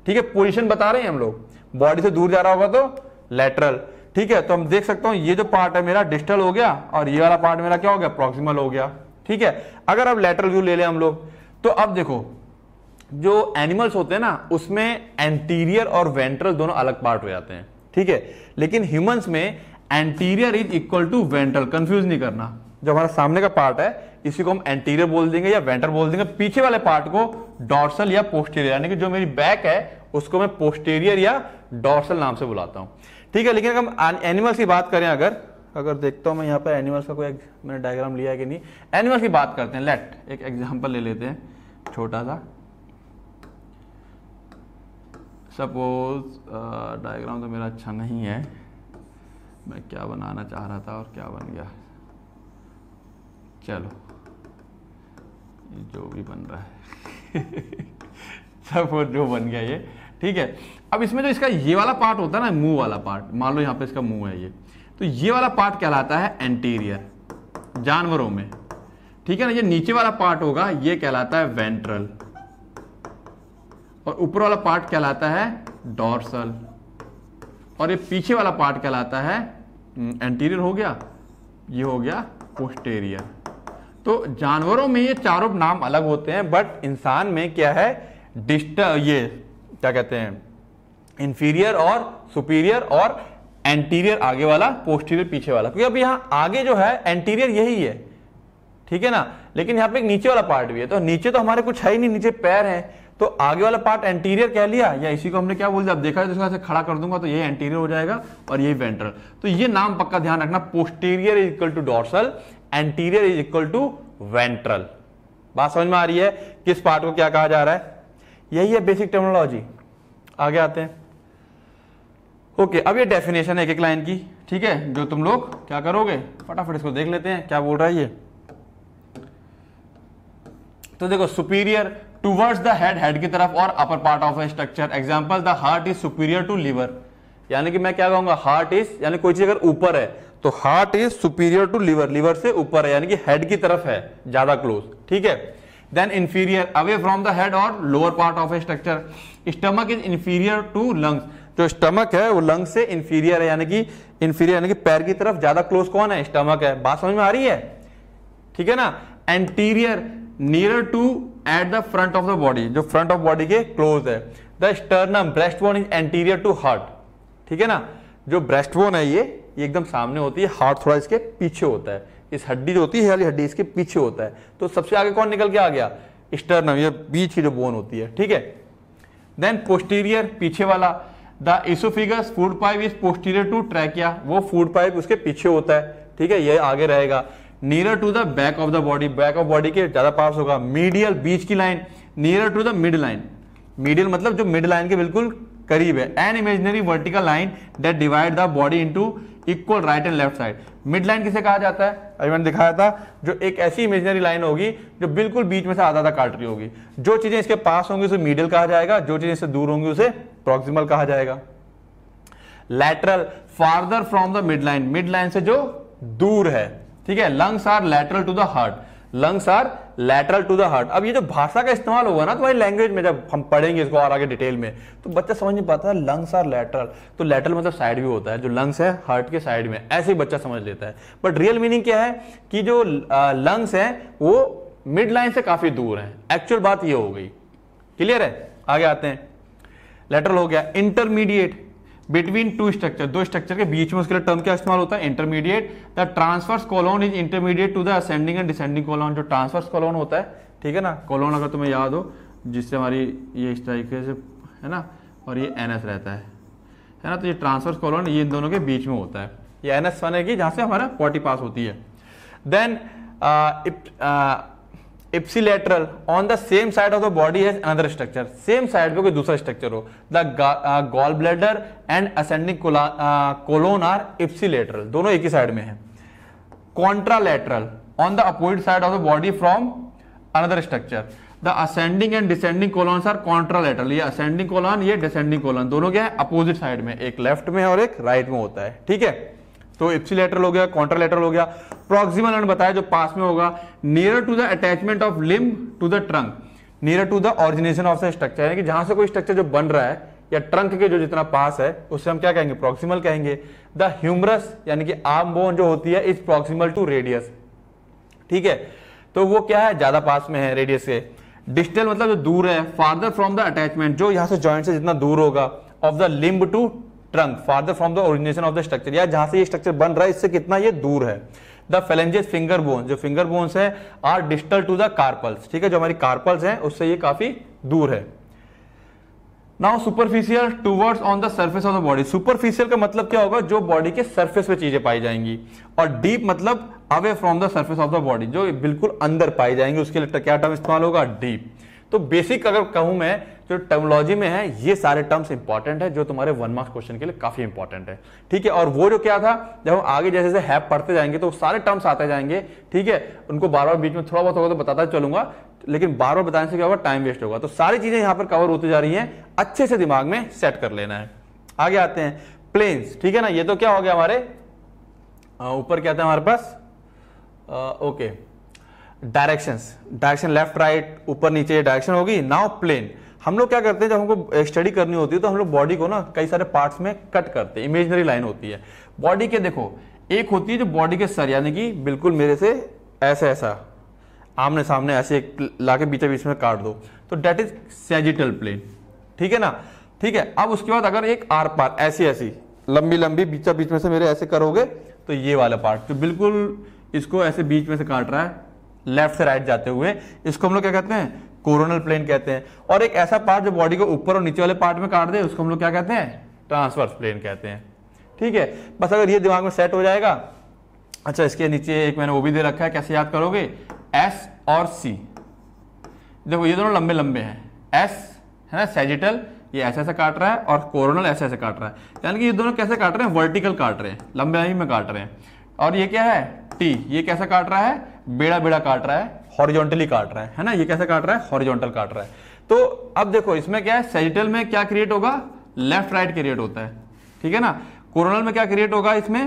ठीक है पोजिशन बता रहे हैं हम लोग बॉडी से दूर जा रहा होगा तो लेटरल ठीक है तो हम देख सकते हैं ये जो पार्ट है मेरा डिस्टल हो गया और ये वाला पार्ट मेरा क्या हो गया प्रोक्सिमल हो गया ठीक है अगर अब लेटरल व्यू ले लें हम लोग तो अब देखो जो एनिमल्स होते हैं ना उसमें एंटीरियर और वेंट्रल दोनों अलग पार्ट हो जाते हैं ठीक है लेकिन ह्यूमंस में anterior is equal to ventral confuse नहीं करना जो हमारा सामने का पार्ट है इसी को हम एंटीरियर बोल देंगे या वेंटर बोल देंगे पीछे वाले पार्ट को डॉर्सल या पोस्टेरियर यानी कि जो मेरी बैक है उसको मैं पोस्टेरियर या डॉर्सल नाम से बुलाता हूँ ठीक है लेकिन अगर हम एनिमल्स की बात करें अगर अगर देखता हूँ मैं यहाँ पर एनिमल्स का कोई मैंने डायग्राम लिया है कि नहीं एनिमल्स की बात करते हैं लेट एक एग्जाम्पल ले लेते हैं छोटा सा सपोज डायग्राम तो मेरा अच्छा नहीं है मैं क्या बनाना चाह रहा था और क्या बन गया चलो जो भी बन रहा है सब और जो बन गया ये ठीक है अब इसमें जो तो इसका ये वाला पार्ट होता है ना मुंह वाला पार्ट मान लो यहाँ पे इसका मुंह है ये तो ये वाला पार्ट कहलाता है एंटीरियर जानवरों में ठीक है ना ये नीचे वाला पार्ट होगा ये कहलाता है वेंट्रल और ऊपर वाला पार्ट कहलाता है डॉर्सल और ये पीछे वाला पार्ट कहलाता है एंटीरियर हम्म, हो गया ये हो गया पोस्टेरियर तो जानवरों में ये चारों नाम अलग होते हैं बट इंसान में क्या है डिस्ट ये क्या कहते हैं इंफीरियर और सुपीरियर और एंटीरियर आगे वाला पोस्टीरियर पीछे वाला क्योंकि अब यहाँ आगे जो है एंटीरियर यही है ठीक है ना लेकिन यहां पे नीचे वाला पार्ट भी है तो नीचे तो हमारे कुछ है ही नहीं नीचे पैर है तो आगे वाला पार्ट एंटीरियर कह लिया या इसी को हमने क्या बोल दिया अब देखा है तो खड़ा कर दूंगा तो ये एंटीरियर हो जाएगा और ये वेंट्रल तो ये नाम पक्का ध्यान रखना posterior is equal to dorsal anterior is equal to ventral बात समझ में आ रही है किस पार्ट को क्या कहा जा रहा है यही है बेसिक टेक्नोलॉजी आगे आते हैं ओके अब ये डेफिनेशन है एक एक लाइन की ठीक है जो तुम लोग क्या करोगे फटाफट इसको देख लेते हैं क्या बोल रहा है ये तो देखो superior towards the head head की तरफ और upper part of structure example the heart is superior to liver यानी कि मैं क्या कहूंगा हार्ट इज यानी कोई चीज अगर ऊपर है तो heart is superior to liver liver से ऊपर है यानी कि हेड की तरफ है ज्यादा क्लोज ठीक है then inferior away from the head और lower part of a structure stomach is inferior to lungs जो स्टमक है वो लंग्स से इन्फीरियर है यानी कि इंफीरियर यानी कि पैर की तरफ ज्यादा क्लोज कौन है स्टमक है बात समझ में आ रही है ठीक है ना anterior near to at the front of the body जो फ्रंट ऑफ बॉडी के क्लोज है the sternum breast bone is anterior to heart ठीक है ना जो ब्रेस्ट बोन है ये ये एकदम सामने होती है हार्ट थोड़ा इसके पीछे होता है इस हड्डी जो होती है वाली हड्डी इसके पीछे होता है तो सबसे आगे कौन निकल के आ गया स्टर्नम ये बीच की जो बोन होती है ठीक है देन पोस्टीरियर पीछे वाला the oesophagus food pipe is posterior to trachea वो फूड पाइप उसके पीछे होता है ठीक है ये आगे रहेगा near to the back of the body back of body के ज्यादा पास होगा मीडियल बीच की line near to the mid line medial मतलब जो मिड लाइन के बिल्कुल करीब है an imaginary vertical line that divide the body into equal right and left side mid line किसे कहा जाता है अभी मैंने दिखाया था जो एक ऐसी इमेजनरी लाइन होगी जो बिल्कुल बीच में से आधा आधा काट रही होगी जो चीजें इसके पास होंगी उसे मीडियल कहा जाएगा जो चीजें इससे दूर होंगी उसे प्रोक्सिमल कहा जाएगा lateral farther from the mid line mid line से जो दूर है ठीक है lungs are lateral to the heart lungs are lateral to the heart अब ये जो भाषा का इस्तेमाल होगा ना तो वही लैंग्वेज में जब हम पढ़ेंगे इसको और आगे डिटेल में तो बच्चा समझ नहीं पाता लंग्स आर लैटरल तो लैटरल मतलब साइड भी होता है जो लंग्स है हार्ट के साइड में ऐसे ही बच्चा समझ लेता है बट रियल मीनिंग क्या है कि जो लंग्स है वो मिड लाइन से काफी दूर है एक्चुअल बात ये हो गई क्लियर है आगे आते हैं लेटरल हो गया इंटरमीडिएट बिटवीन टू स्ट्रक्चर दो स्ट्रक्चर के बीच में उसके लिए टर्म क्या इस्तेमाल होता है intermediate the transverse colon is intermediate to the ascending and descending colon जो ट्रांसफर्स कॉलोन होता है ठीक है ना कॉलोन अगर तुम्हें याद हो जिससे हमारी ये इस तरीके से है ना और ये एन रहता है है ना तो ये ट्रांसफर्स कॉलोन ये इन दोनों के बीच में होता है ये एन एस वन है कि जहाँ से हमारा पॉटी पास होती है then ipsilateral on the same side of the body has another structure same side पे कोई दूसरा स्ट्रक्चर हो the gall bladder and ascending colon are ipsilateral दोनों एक ही साइड में है contralateral on the opposite side of the body from another structure the ascending and descending colon are contralateral ये असेंडिंग कोलॉन ये डिसेंडिंग कोलॉन दोनों क्या है अपोजिट साइड में एक लेफ्ट में और एक राइट right में होता है ठीक है तो लेटर हो गया लेटर हो गया प्रोक्सिमल एंड बताया जो पास में होगा near to the attachment of limb to the trunk near to the origination of the structure यानी कि जहां से कोई स्ट्रक्चर जो बन रहा है या ट्रंक के जो जितना पास है उससे हम क्या कहेंगे प्रोक्सिमल कहेंगे द ह्यूमरस यानी कि आर्म बोन जो होती है इज प्रोक्सिमल टू रेडियस ठीक है तो वो क्या है ज्यादा पास में है रेडियस से डिस्टल मतलब जो दूर है फार्दर फ्रॉम द अटैचमेंट जो यहां से ज्वाइंट से जितना दूर होगा of the limb to trunk farther from the origination of the structure या जहां से ये स्ट्रक्चर बन रहा है इससे कितना ये दूर है द फेलेंजेस फिंगर बोन जो फिंगर बोन्स है are distal to the carpals ठीक है जो हमारी कार्पल्स हैं उससे ये काफी दूर है now superficial towards on the surface of the body superficial का मतलब क्या होगा जो बॉडी के सर्फेस पे चीजें पाई जाएंगी और डीप मतलब away from the surface of the body जो बिल्कुल अंदर पाई जाएंगी उसके लिए क्या टर्म इस्तेमाल होगा डीप तो बेसिक अगर कहूं मैं जो टर्मोलॉजी में है ये सारे टर्म्स इंपॉर्टेंट है जो तुम्हारे वन मार्क्स क्वेश्चन के लिए काफी इंपॉर्टेंट है ठीक है और वो जो क्या था जब हम आगे जैसे जैसे हैप पढ़ते जाएंगे तो सारे टर्म्स आते जाएंगे ठीक है उनको बार बार बीच में थोड़ा बहुत होगा तो बताता चलूंगा लेकिन बार बार बताने से क्या होगा टाइम वेस्ट होगा तो सारी चीजें यहां पर कवर होती जा रही है अच्छे से दिमाग में सेट कर लेना है आगे आते हैं प्लेन्स ठीक है ना ये तो क्या हो गया हमारे ऊपर क्या था हमारे पास okay directions direction left right ऊपर नीचे डायरेक्शन होगी नाउ प्लेन हम लोग क्या करते हैं जब हमको स्टडी करनी होती है तो हम लोग बॉडी को ना कई सारे पार्ट्स में कट करते हैं इमेजनरी लाइन होती है बॉडी के देखो एक होती है जो बॉडी के सर यानी कि बिल्कुल मेरे से ऐसा ऐसा आमने सामने ऐसे एक लाके बीचों बीच में काट दो तो डेट इज सेजिटल प्लेन ठीक है ना ठीक है अब उसके बाद अगर एक आर पार ऐसी ऐसी लंबी लंबी बीचा बीच में से मेरे ऐसे करोगे तो ये वाला पार्ट तो बिल्कुल इसको ऐसे बीच में से काट रहा है लेफ्ट से राइट जाते हुए इसको हम लोग क्या कहते हैं कोरोनल प्लेन कहते हैं और एक ऐसा पार्ट जो बॉडी को ऊपर और नीचे वाले पार्ट में काट दे उसको हम लोग क्या कहते हैं ट्रांसवर्स प्लेन कहते हैं ठीक है बस अगर ये दिमाग में सेट हो जाएगा अच्छा इसके नीचे एक मैंने वो भी दे रखा है कैसे याद करोगे एस और सी देखो ये दोनों लंबे लंबे हैं एस है ना सेजिटल ये ऐसे ऐसे काट रहा है और कोरोनल ऐसे ऐसे काट रहा है यानी कि ये दोनों कैसे काट रहे हैं वर्टिकल काट रहे हैं लंबे लाइन में काट रहे हैं और ये क्या है टी ये कैसे काट रहा है बेड़ा बेड़ा काट रहा है हॉरिजॉन्टली काट रहा है है ना ये कैसे काट रहा है हॉरिजॉन्टल काट रहा है तो अब देखो इसमें क्या है सेजिटल में क्या क्रिएट होगा लेफ्ट राइट क्रिएट होता है ठीक है ना कोरोनल में क्या क्रिएट होगा इसमें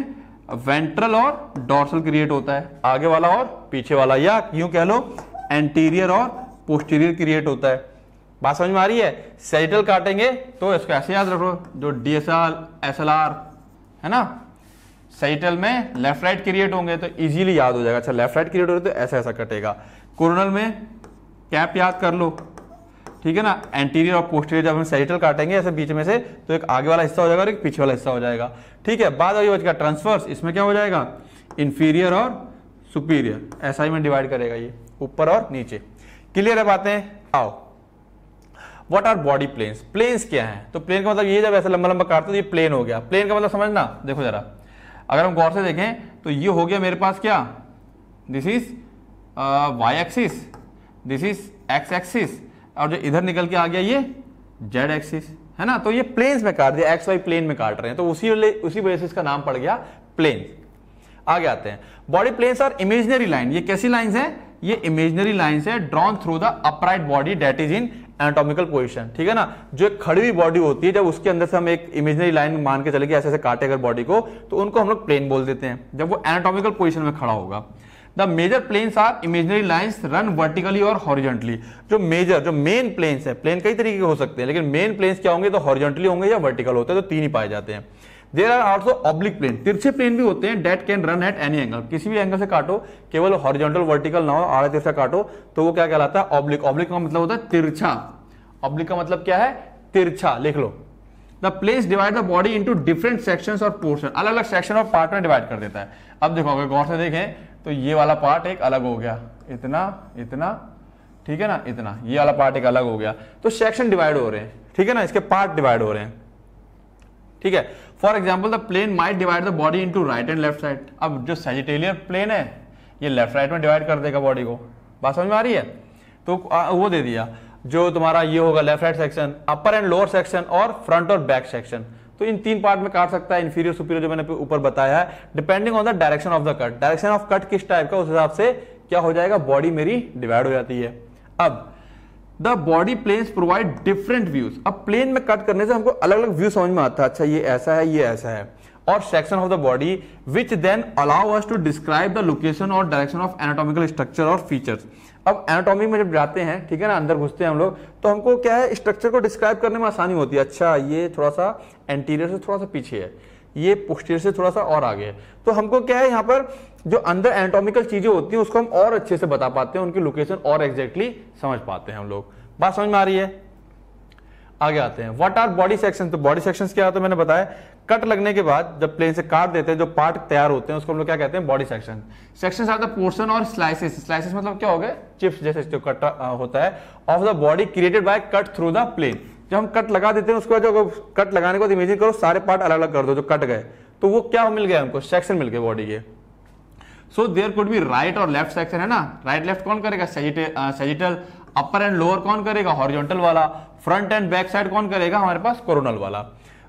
वेंट्रल और डॉर्सल क्रिएट होता है आगे वाला और पीछे वाला या यूं कह लो एंटीरियर और पोस्टीरियर क्रिएट होता है बात समझ में आ रही है सेजिटल काटेंगे तो इसको ऐसे याद रखो जो डीएसएल एसएलआर है ना सेटल में लेफ्ट राइट क्रिएट होंगे तो इजीली याद हो जाएगा अच्छा लेफ्ट राइट क्रिएट हो रहे तो ऐसा ऐसा कटेगा कोरोनल में कैप याद कर लो ठीक है ना एंटीरियर और पोस्टीरियर जब हम सेरिटल काटेंगे ऐसे बीच में से तो एक आगे वाला हिस्सा हो जाएगा और एक पीछे वाला हिस्सा हो जाएगा ठीक है बाद आगे बचेगा ट्रांसफर्स इसमें क्या हो जाएगा इन्फीरियर और सुपीरियर ऐसा ही में डिवाइड करेगा ये ऊपर और नीचे क्लियर है बातें आओ what are body planes planes क्या है तो प्लेन का मतलब ये जब ऐसा लंबा लंबा काटते तो ये प्लेन हो गया प्लेन का मतलब समझना देखो जरा अगर हम गौर से देखें तो ये हो गया मेरे पास क्या this is Y axis this is X axis और जो इधर निकल के आ गया ये जेड एक्सिस है ना तो ये प्लेन्स में काट दिया एक्स वाई प्लेन में काट रहे हैं तो उसी उसी वजह से इसका नाम पड़ गया प्लेन आगे आते हैं body planes are imaginary line ये कैसी लाइन्स हैं ये इमेजनरी लाइन्स है drawn through the upright body that is in anatomical position ठीक है ना जो एक खड़ी हुई बॉडी होती है जब उसके अंदर से हम एक इमेजनरी लाइन मान के चले गए ऐसे ऐसे काटे अगर बॉडी को तो उनको हम लोग प्लेन बोल देते हैं जब वो एनाटॉमिकल पोजिशन में खड़ा होगा the major planes are imaginary lines run vertically और हॉरिजेंटली जो मेजर जो मेन प्लेन्स है प्लेन कई तरीके के हो सकते हैं लेकिन मेन प्लेन्स क्या होंगे तो हॉरिजेंटली होंगे या वर्टिकल होते हैं तो तीन ही पाए जाते हैं there are also oblique plane तिरछे प्लेन भी होते हैं that can run at any angle किसी भी एंगल से काटो केवल हॉरिजॉन्टल वर्टिकल ना हो आड़े तिरछा काटो तो वो क्या कहलाता है ऑब्लिक ऑब्लिक का मतलब होता है तिरछा ऑब्लिक का मतलब क्या है तिरछा लिख लो the planes divide the body into different section और पोर्शन अलग अलग सेक्शन और पार्ट में डिवाइड कर देता है अब देखो अगर गौर से देखें तो ये वाला पार्ट एक अलग हो गया इतना इतना ठीक है ना इतना ये वाला पार्ट एक अलग हो गया तो सेक्शन डिवाइड हो रहे हैं ठीक है ना इसके पार्ट डिवाइड हो रहे हैं ठीक है for example the plane might divide the body to right and left side अब जो सेजिटेरियन प्लेन है ये लेफ्ट राइट में डिवाइड कर देगा बॉडी को बात समझ में आ रही है तो वो दे दिया जो तुम्हारा ये होगा left right section upper and lower section और फ्रंट और बैक सेक्शन तो इन तीन पार्ट में काट सकता है इंफीरियर सुपीरियर जो मैंने ऊपर बताया है depending on the direction of the cut direction of cut किस टाइप का उस हिसाब से क्या हो जाएगा बॉडी मेरी डिवाइड हो जाती है अब the body plane provide different views अब प्लेन में कट करने से हमको अलग अलग व्यू समझ में आता है अच्छा ये ऐसा है ये ऐसा है और section of the body which then allow us to describe the location और डायरेक्शन ऑफ एनाटॉमिकल स्ट्रक्चर और फीचर्स अब एनाटॉमी में जब जाते हैं ठीक है ना अंदर घुसते हैं हम लोग तो हमको क्या है स्ट्रक्चर को डिस्क्राइब करने में आसानी होती है अच्छा ये थोड़ा सा एंटीरियर से थोड़ा सा पीछे है ये पोस्टीरियर से थोड़ा सा और आगे है तो हमको क्या है यहाँ पर जो अंदर एनाटॉमिकल चीजें होती है उसको हम और अच्छे से बता पाते हैं उनकी लोकेशन और एग्जैक्टली समझ पाते हैं हम लोग बात समझ में आ रही है आगे आते हैं व्हाट आर बॉडी सेक्शन तो बॉडी सेक्शन क्या होता है तो मैंने बताया कट लगने के बाद जब प्लेन से काट देते हैं जो पार्ट तैयार होते हैं उसको हम लोग क्या कहते हैं body section section are the portion और स्लाइसिस स्लाइसिस मतलब क्या हो गए चिप्स जैसे जो कट होता है of the body created by cut through the plane जब हम कट लगा देते हैं उसके बाद जब कट लगाने के बाद इमेजिन करो सारे पार्ट अलग अलग कर दो जो कट गए तो वो क्या मिल गया हमको सेक्शन मिल गया बॉडी के so there could be right और लेफ्ट सेक्शन है ना राइट लेफ्ट कौन करेगा सेजिटल अपर एंड लोअर कौन करेगा हॉरिजॉन्टल वाला फ्रंट एंड बैक साइड कौन करेगा हमारे पास कोरोनल वाला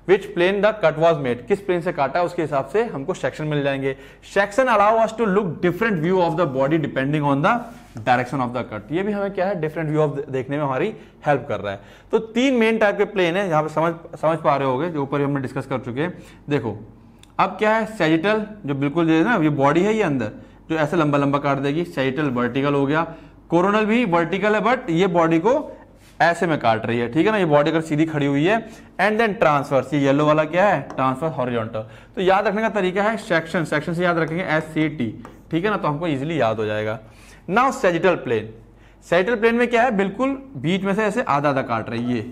which plane the cut was made किस प्लेन से काटा उसके हिसाब से हमको सेक्शन मिल जाएंगे section allow us to look different view of the body depending on the direction of the cut ये भी हमें क्या है डिफरेंट व्यू ऑफ देखने में हमारी हेल्प कर रहा है तो तीन मेन टाइप के प्लेन है यहाँ पे समझ समझ पा रहे गए जो ऊपर हमने डिस्कस कर चुके हैं देखो अब क्या है सेजिटल जो बिल्कुल जो है ना ये बॉडी है ये अंदर जो ऐसे लंबा लंबा काट देगी सेजिटल वर्टिकल हो गया कोरोनल भी वर्टिकल है बट ये बॉडी को ऐसे में काट रही है ठीक है ना ये बॉडी अगर सीधी खड़ी हुई है एंड देन ट्रांसफर्स ये येलो वाला क्या है ट्रांसफर हॉरिजॉन्टल तो याद रखने का तरीका है सेक्शन सेक्शन से याद रखेंगे एस सी टी ठीक है ना तो हमको इजिली याद हो जाएगा now sagittal plane sagittal plane में क्या है बिल्कुल बीच में से ऐसे आधा आधा काट रही है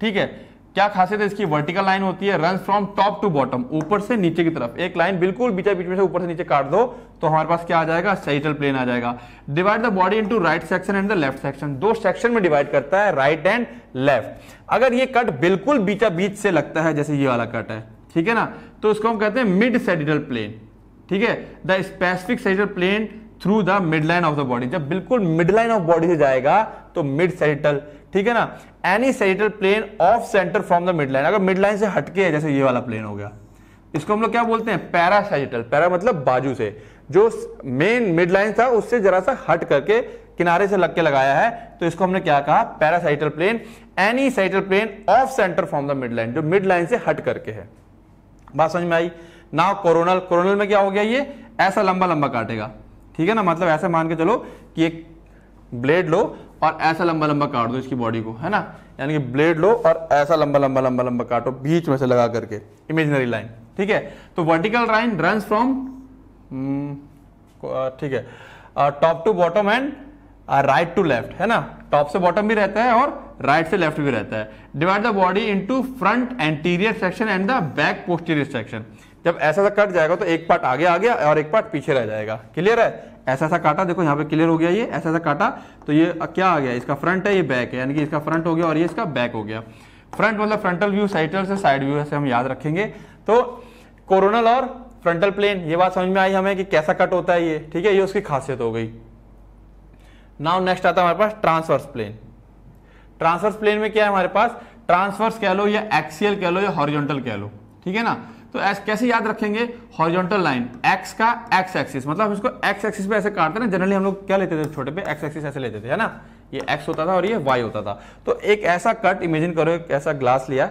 ठीक है क्या खासियत है इसकी वर्टिकल लाइन होती है run from top to bottom ऊपर से नीचे की तरफ एक लाइन बिल्कुल बीच बीच में से ऊपर से नीचे काट दो तो हमारे पास क्या आ जाएगा सैटल प्लेन आ जाएगा divide the body into right section and the left section दो सेक्शन में डिवाइड करता है राइट एंड लेफ्ट अगर ये कट बिल्कुल बीचा बीच से लगता है जैसे ये वाला कट है ठीक है ना तो इसको हम कहते हैं मिड सेडिटल प्लेन ठीक है the specific sagittal plane through the mid line of the body जब बिल्कुल मिड लाइन ऑफ बॉडी से जाएगा तो मिड सेडिटल ठीक है ना any sagittal plane off centre from the mid line अगर मिड लाइन से हटके है जैसे ये वाला प्लेन हो गया इसको हम लोग क्या बोलते हैं पैरासाइटल पैरा मतलब बाजू से जो मेन मिड लाइन था उससे जरा सा हट करके किनारे से लग के लगाया है तो इसको हमने क्या कहा parasagittal plane any sagittal plane off centre from the mid line जो मिड लाइन से हट करके है बात समझ में आई नाउ कोरोनल कोरोनल में क्या हो गया ये ऐसा लंबा लंबा काटेगा ठीक है ना मतलब ऐसा मान के चलो कि एक ब्लेड लो और ऐसा लंबा लंबा काट दो इसकी बॉडी को है ना यानी कि ब्लेड लो और ऐसा लंबा लंबा लंबा लंबा काटो बीच में से लगा करके इमेजनरी लाइन ठीक है तो वर्टिकल लाइन रन फ्रॉम ठीक है top to bottom and right to left है ना टॉप से बॉटम भी रहता है और राइट right से लेफ्ट भी रहता है divide the body into front anterior section and the back posterior section जब ऐसा सा कट जाएगा तो एक पार्ट आगे आ गया और एक पार्ट पीछे रह जाएगा क्लियर है ऐसा ऐसा काटा देखो यहाँ पे क्लियर हो गया ये ऐसा ऐसा काटा तो ये क्या आ गया इसका फ्रंट है ये बैक है यानी कि इसका फ्रंट हो गया और ये इसका बैक हो गया फ्रंट मतलब फ्रंटल व्यू साइटल से साइड व्यू से हम याद रखेंगे तो कोरोनल और फ्रंटल प्लेन ये बात समझ में आई हमें कि कैसा कट होता है ये ठीक है ये उसकी खासियत हो गई नाउ नेक्स्ट आता है हमारे पास ट्रांसवर्स प्लेन ट्रांसवर्स प्लेन में क्या है हमारे पास ट्रांसवर्स कह लो या एक्सियल कह लो या हॉरिजॉन्टल कह लो ठीक है ना तो ऐसे कैसे याद रखेंगे हॉरिजॉन्टल लाइन एक्स का एक्स एक्सिस मतलब इसको एक्स एक्सिस पे ऐसे काटते ना जनरली हम लोग क्या लेते थे छोटे पे एक्स एक्सिस ऐसे लेते थे है ना ये एक्स होता था और ये वाई होता था तो एक ऐसा कट इमेजिन करो एक ऐसा ग्लास लिया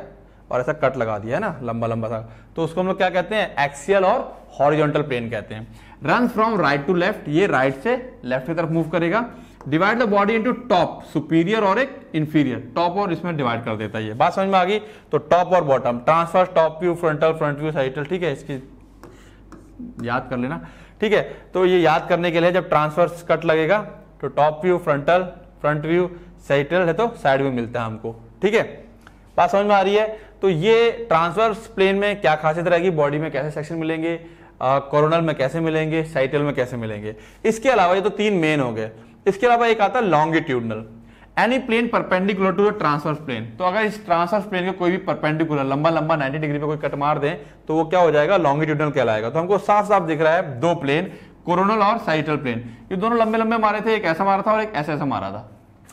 और ऐसा कट लगा दिया है ना लंबा लंबा सा तो उसको हम लोग क्या कहते हैं एक्सियल और हॉरिजॉन्टल प्लेन कहते हैं run from right to left ये राइट से लेफ्ट की तरफ मूव करेगा divide the body into top superior और एक इंफीरियर टॉप और इसमें डिवाइड कर देता है बात समझ में आ गई तो टॉप और bottom transverse top view frontal front view sagittal ठीक है इसकी याद कर लेना ठीक है तो ये याद करने के लिए जब ट्रांसफर कट लगेगा तो top view frontal front view sagittal है तो साइड व्यू मिलता है हमको ठीक है बात समझ में आ रही है तो ये ट्रांसवर्स प्लेन में क्या खासियत रहेगी बॉडी में कैसे सेक्शन मिलेंगे कोरोनल में कैसे मिलेंगे साइटल में कैसे मिलेंगे इसके अलावा ये तो तीन मेन हो गए इसके अलावा एक आता है longitudinal any plane perpendicular to the transverse plane तो अगर इस ट्रांसवर्स प्लेन का कोई भी परपेंडिकुलर लंबा लंबा 90 डिग्री पे कोई कट मार दें तो वो क्या हो जाएगा लॉन्गिट्यूडनल कहलाएगा तो हमको साफ साफ दिख रहा है दो प्लेन कोरोनल और साइटल प्लेन ये दोनों लंबे लंबे मारे थे एक ऐसा मारा था और एक ऐसा ऐसा मारा था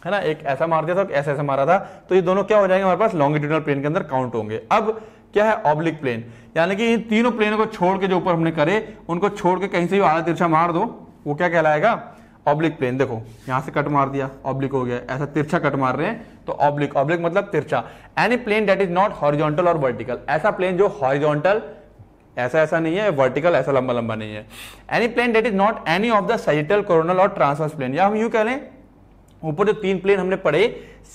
है ना एक ऐसा मार दिया था और ऐसा ऐसा मारा था तो ये दोनों क्या हो जाएंगे हमारे पास लॉन्गिट्यूडनल प्लेन के अंदर काउंट होंगे अब क्या है ऑब्लिक प्लेन यानी कि इन तीनों प्लेन को छोड़ के जो ऊपर हमने करे उनको छोड़ के कहीं से भी आधा तिरछा मार दो वो क्या कहलाएगा ऑब्लिक प्लेन देखो यहां से कट मार दिया ऑब्लिक हो गया ऐसा तिरछा कट मार रहे हैं तो ऑब्लिक ऑब्लिक मतलब तिरछा any plane that is not horizontal और वर्टिकल ऐसा प्लेन जो हॉरिजॉन्टल ऐसा ऐसा नहीं है वर्टिकल ऐसा लंबा लंबा नहीं है any plane that is not any of the sagittal coronal और ट्रांसवर्स प्लेन या हम यू कह लें ऊपर जो तीन प्लेन हमने पढ़े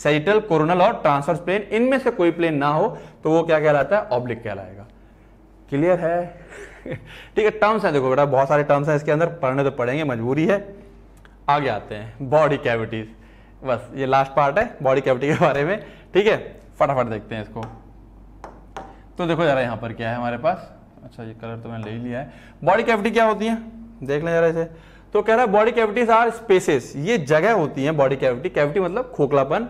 सजिटल कोरोनल और ट्रांसवर्स प्लेन इनमें से कोई प्लेन ना हो तो वो क्या कहलाता है ऑब्लिक कहलाएगा क्लियर है ठीक है टर्म्स है देखो बेटा बहुत सारे टर्म्स हैं इसके अंदर पढ़ने तो पढ़ेंगे मजबूरी है आगे आते हैं बॉडी कैविटीज़ बस ये लास्ट पार्ट है बॉडी कैविटी के बारे में ठीक है फटाफट देखते हैं इसको तो देखो जरा यहाँ पर क्या है हमारे पास अच्छा ये कलर तो मैंने ले लिया है बॉडी कैविटी क्या होती है देख लें जरा इसे तो कह रहा है बॉडी कैविटीज आर स्पेसेस ये जगह होती है बॉडी कैविटी कैविटी मतलब खोखलापन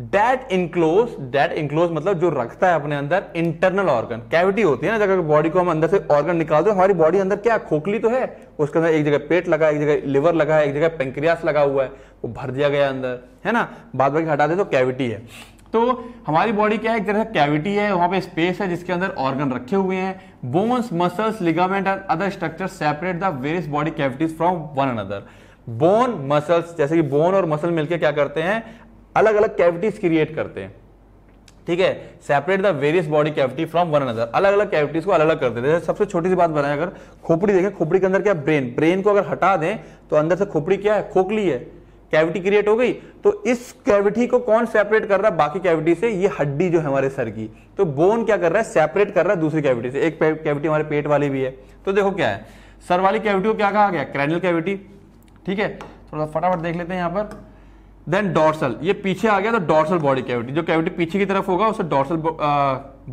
दैट इंक्लोज दैट इंक्लोज मतलब जो रखता है अपने अंदर इंटरनल ऑर्गन कैविटी होती है ना जगह बॉडी को हम अंदर से ऑर्गन निकालते हैं हमारी बॉडी अंदर क्या खोखली तो है उसके अंदर एक जगह पेट लगा एक जगह लिवर लगा है एक जगह पेंक्रियास लगा हुआ है वो भर दिया गया अंदर है ना बाद बाकी हटा दे तो कैविटी है तो हमारी बॉडी क्या है एक तरह से कैविटी है वहां पे स्पेस है जिसके अंदर ऑर्गन रखे हुए हैं bones muscles ligament and other structure separate the various body cavities from one another bone muscles जैसे कि बोन और मसल मिलकर क्या करते हैं अलग अलग कैविटीज क्रिएट करते हैं ठीक है separate the various body cavity from one another अलग अलग कैविटीज को अलग अलग करते देते हैं सबसे छोटी सी बात बनाए अगर खोपड़ी देखें खोपड़ी के अंदर क्या ब्रेन ब्रेन को अगर हटा दें तो अंदर से खोपड़ी क्या है खोखली है कैविटी क्रिएट हो गई तो इस कैविटी को कौन सेपरेट कर रहा है बाकी कैविटी से ये हड्डी जो है हमारे सर की तो बोन क्या कर रहा है सेपरेट कर रहा है दूसरी कैविटी से एक कैविटी हमारे पेट वाली भी है तो देखो क्या है सर वाली कैविटी को क्या कहा गया क्रैनल कैविटी ठीक है थोड़ा फटाफट देख लेते हैं यहां पर देन डॉर्सल ये पीछे आ गया तो डॉर्सल बॉडी कैविटी जो कैविटी पीछे की तरफ होगा उसे डॉर्सल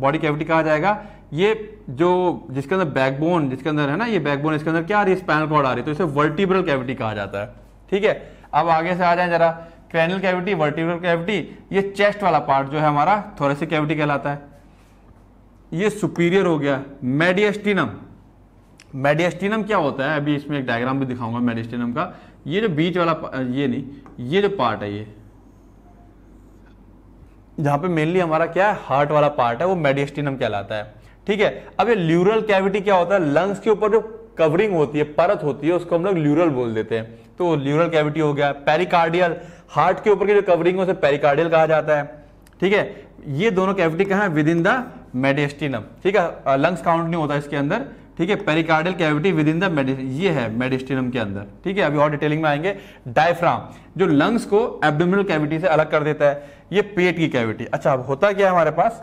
बॉडी कैविटी कहा जाएगा ये जो जिसके अंदर बैकबोन जिसके अंदर है ना ये बैकबोन इसके अंदर क्या आ रही है स्पाइनल कॉर्ड आ रही है तो इसे वर्टिब्रल कैविटी कहा जाता है ठीक है अब आगे से आ जाए जरा क्रैनल कैविटी वर्टिब्रल कैविटी ये चेस्ट वाला पार्ट जो है हमारा थोरेसिक कैविटी कहलाता है ये सुपीरियर हो गया मेडियस्टिनम मेडियस्टिनम क्या होता है अभी इसमें एक डायग्राम भी दिखाऊंगा मेडियस्टिनम का ये जो बीच वाला ये नहीं ये जो पार्ट है ये जहां पे मेनली हमारा क्या है हार्ट वाला पार्ट है वो मेडियस्टिनम कहलाता है ठीक है अब ये ल्यूरल कैविटी क्या होता है लंग्स के ऊपर जो कवरिंग होती है परत होती है उसको हम लोग ल्यूरल बोल देते हैं तो ल्यूरल कैविटी हो गया पेरिकार्डियल हार्ट के ऊपर की जो कवरिंग है उसे पेरिकार्डियल कहा जाता है ठीक है ये दोनों कैविटी कहा है विद इन द मेडियस्टिनम ठीक है लंग्स काउंट नहीं होता इसके अंदर ठीक है pericardial cavity within the ये है मेडिस्टिनम के अंदर ठीक है अभी और डिटेलिंग में आएंगे डायफ्राम जो लंग्स को एब्डोमिनल कैविटी से अलग कर देता है ये पेट की कैविटी अच्छा अब होता क्या है हमारे पास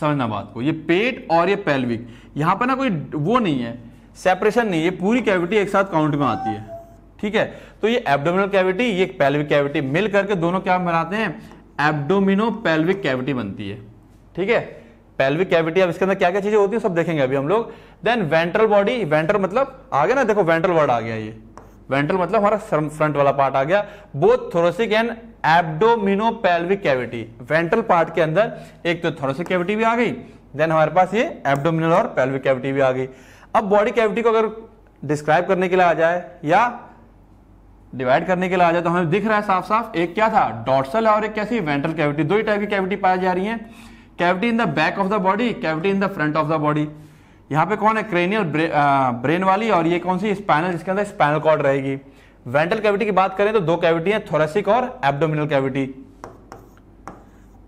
समझना बात को ये पेट और ये पेल्विक यहां पर ना कोई वो नहीं है सेपरेशन नहीं ये पूरी कैविटी एक साथ काउंट में आती है ठीक है तो ये एब्डोमिनल कैविटी ये पेल्विक कैविटी मिल करके दोनों क्या बनाते हैं एब्डोमिनो पेल्विक कैविटी बनती है ठीक है पेल्विक कैविटी अब इसके अंदर क्या क्या चीजें होती है सब देखेंगे अभी हम लोग देन वेंट्रल बॉडी वेंट्रल मतलब आ गया ना देखो वेंट्रल वर्ड आ गया ये वेंट्रल मतलब हमारा फ्रंट वाला पार्ट आ गया both thoracic and एब्डोमिनो pelvic cavity ventral part के अंदर एक तो थोरोसिक कैविटी भी आ गई देन हमारे पास ये एब्डोमिनल और पेल्विक कैविटी भी आ गई अब बॉडी कैविटी को अगर डिस्क्राइब करने के लिए आ जाए या डिवाइड करने के लिए आ जाए तो हमें दिख रहा है साफ साफ एक क्या था डॉटसल और एक कैसी वेंट्रल कैविटी दो ही टाइप की कैविटी पाई जा रही है cavity in the back of the body cavity in the front of the body यहां पे कौन है क्रेनियल ब्रेन वाली और ये कौन सी स्पाइनल जिसके अंदर स्पाइनल कॉर्ड रहेगी वेंटल कैविटी की बात करें तो दो कैविटी है थोरेसिक और एब्डोमिनल कैविटी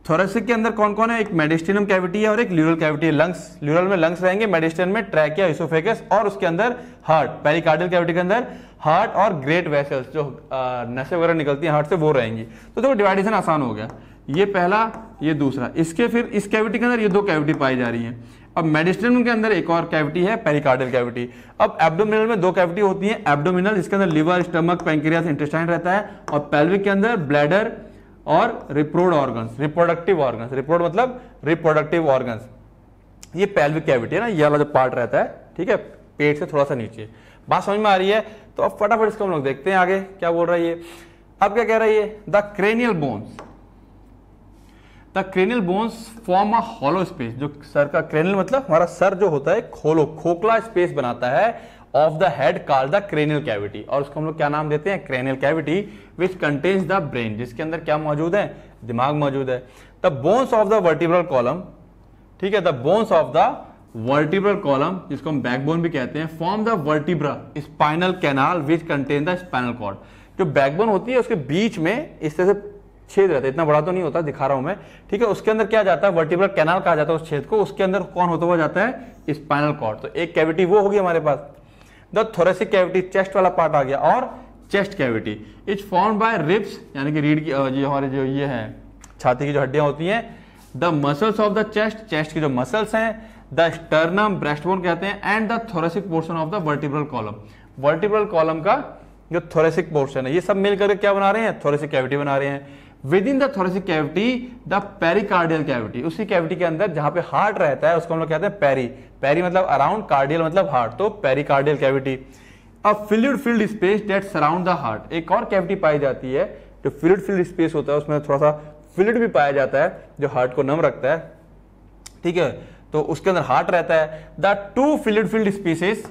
थोरेसिक के अंदर कौन कौन है एक मेडिस्टिनम कैविटी है और एक ल्यूरल कैविटी है लंग्स ल्यूरल में लंग्स रहेंगे मेडिस्टिन में ट्रैकिया इसोफेगस और उसके अंदर हार्ट पेरिकार्डियल कैविटी के अंदर हार्ट और ग्रेट वेसल्स जो नशे वगैरह निकलती हैं हार्ट से वो रहेंगी तो देखो तो डिवाइडेशन आसान हो गया ये पहला ये दूसरा इसके फिर इस कैविटी के अंदर ये दो कैविटी पाई जा रही हैं अब मेडिस्ट्रम के अंदर एक और कैविटी है पेरिकार्डियल कैविटी अब एब्डोमिनल में दो कैविटी होती है एब्डोमिनल जिसके अंदर लिवर स्टमक पैंक्रियास इंटेस्टाइन रहता है और पेल्विक के अंदर ब्लैडर और reprod organs reproductive organs reprod मतलब रिप्रोडक्टिव ऑर्गन्स ये पेल्विक कैविटी है ना ये वाला जो पार्ट रहता है ठीक है पेट से थोड़ा सा नीचे बात समझ में आ रही है तो अब फटाफट इसको हम लोग देखते हैं आगे क्या बोल रहा है ये अब क्या कह रहा है ये the cranial bones the cranial bones form a hollow space जो सर का क्रेनियल मतलब हमारा सर जो होता है खोलो खोखला स्पेस बनाता है of the head call the cranial cavity और उसको हम लोग क्या नाम देते हैं cranial cavity which contains the brain जिसके अंदर क्या मौजूद है दिमाग मौजूद है the bones of the vertebral column ठीक है the bones of the vertebral column जिसको हम बैकबोन भी कहते हैं form the vertebra spinal canal which contain the spinal cord जो बैकबोन होती है उसके बीच में इस तरह से छेद रहता है इतना बड़ा तो नहीं होता दिखा रहा हूं मैं ठीक है उसके अंदर क्या जाता है वर्टिब्रल कैनाल कहा जाता है उस छेद को उसके अंदर कौन होता हुआ जाता है स्पाइनल कॉर्ड तो एक कैविटी वो होगी हमारे पास द थोरेसिक कैविटी चेस्ट वाला पार्ट आ गया और chest cavity is form by ribs यानी कि रीढ़ की जो हमारे जो ये है छाती की जो हड्डियां होती हैं the muscles of the chest chest की जो मसल्स हैं द स्टर्नम ब्रेस्टबोन कहते हैं and the thoracic portion of the vertebral column vertebral column का जो थोरेसिक पोर्शन है ये सब मिलकर क्या बना रहे हैं थोरेसिक कैविटी बना रहे हैं within the thoracic cavity the pericardial cavity उसी कैविटी के अंदर जहां पे हार्ट रहता है उसको हम लोग कहते हैं पेरी पेरी मतलब अराउंड कार्डियल मतलब हार्ट तो pericardial cavity a filled field space that surround the heart एक और कैविटी पाई जाती है जो फिल्ड फील्ड स्पेस होता है उसमें थोड़ा सा फिल्ड भी पाया जाता है जो हार्ट को नम रखता है ठीक है तो उसके अंदर हार्ट रहता है the two filled field spaces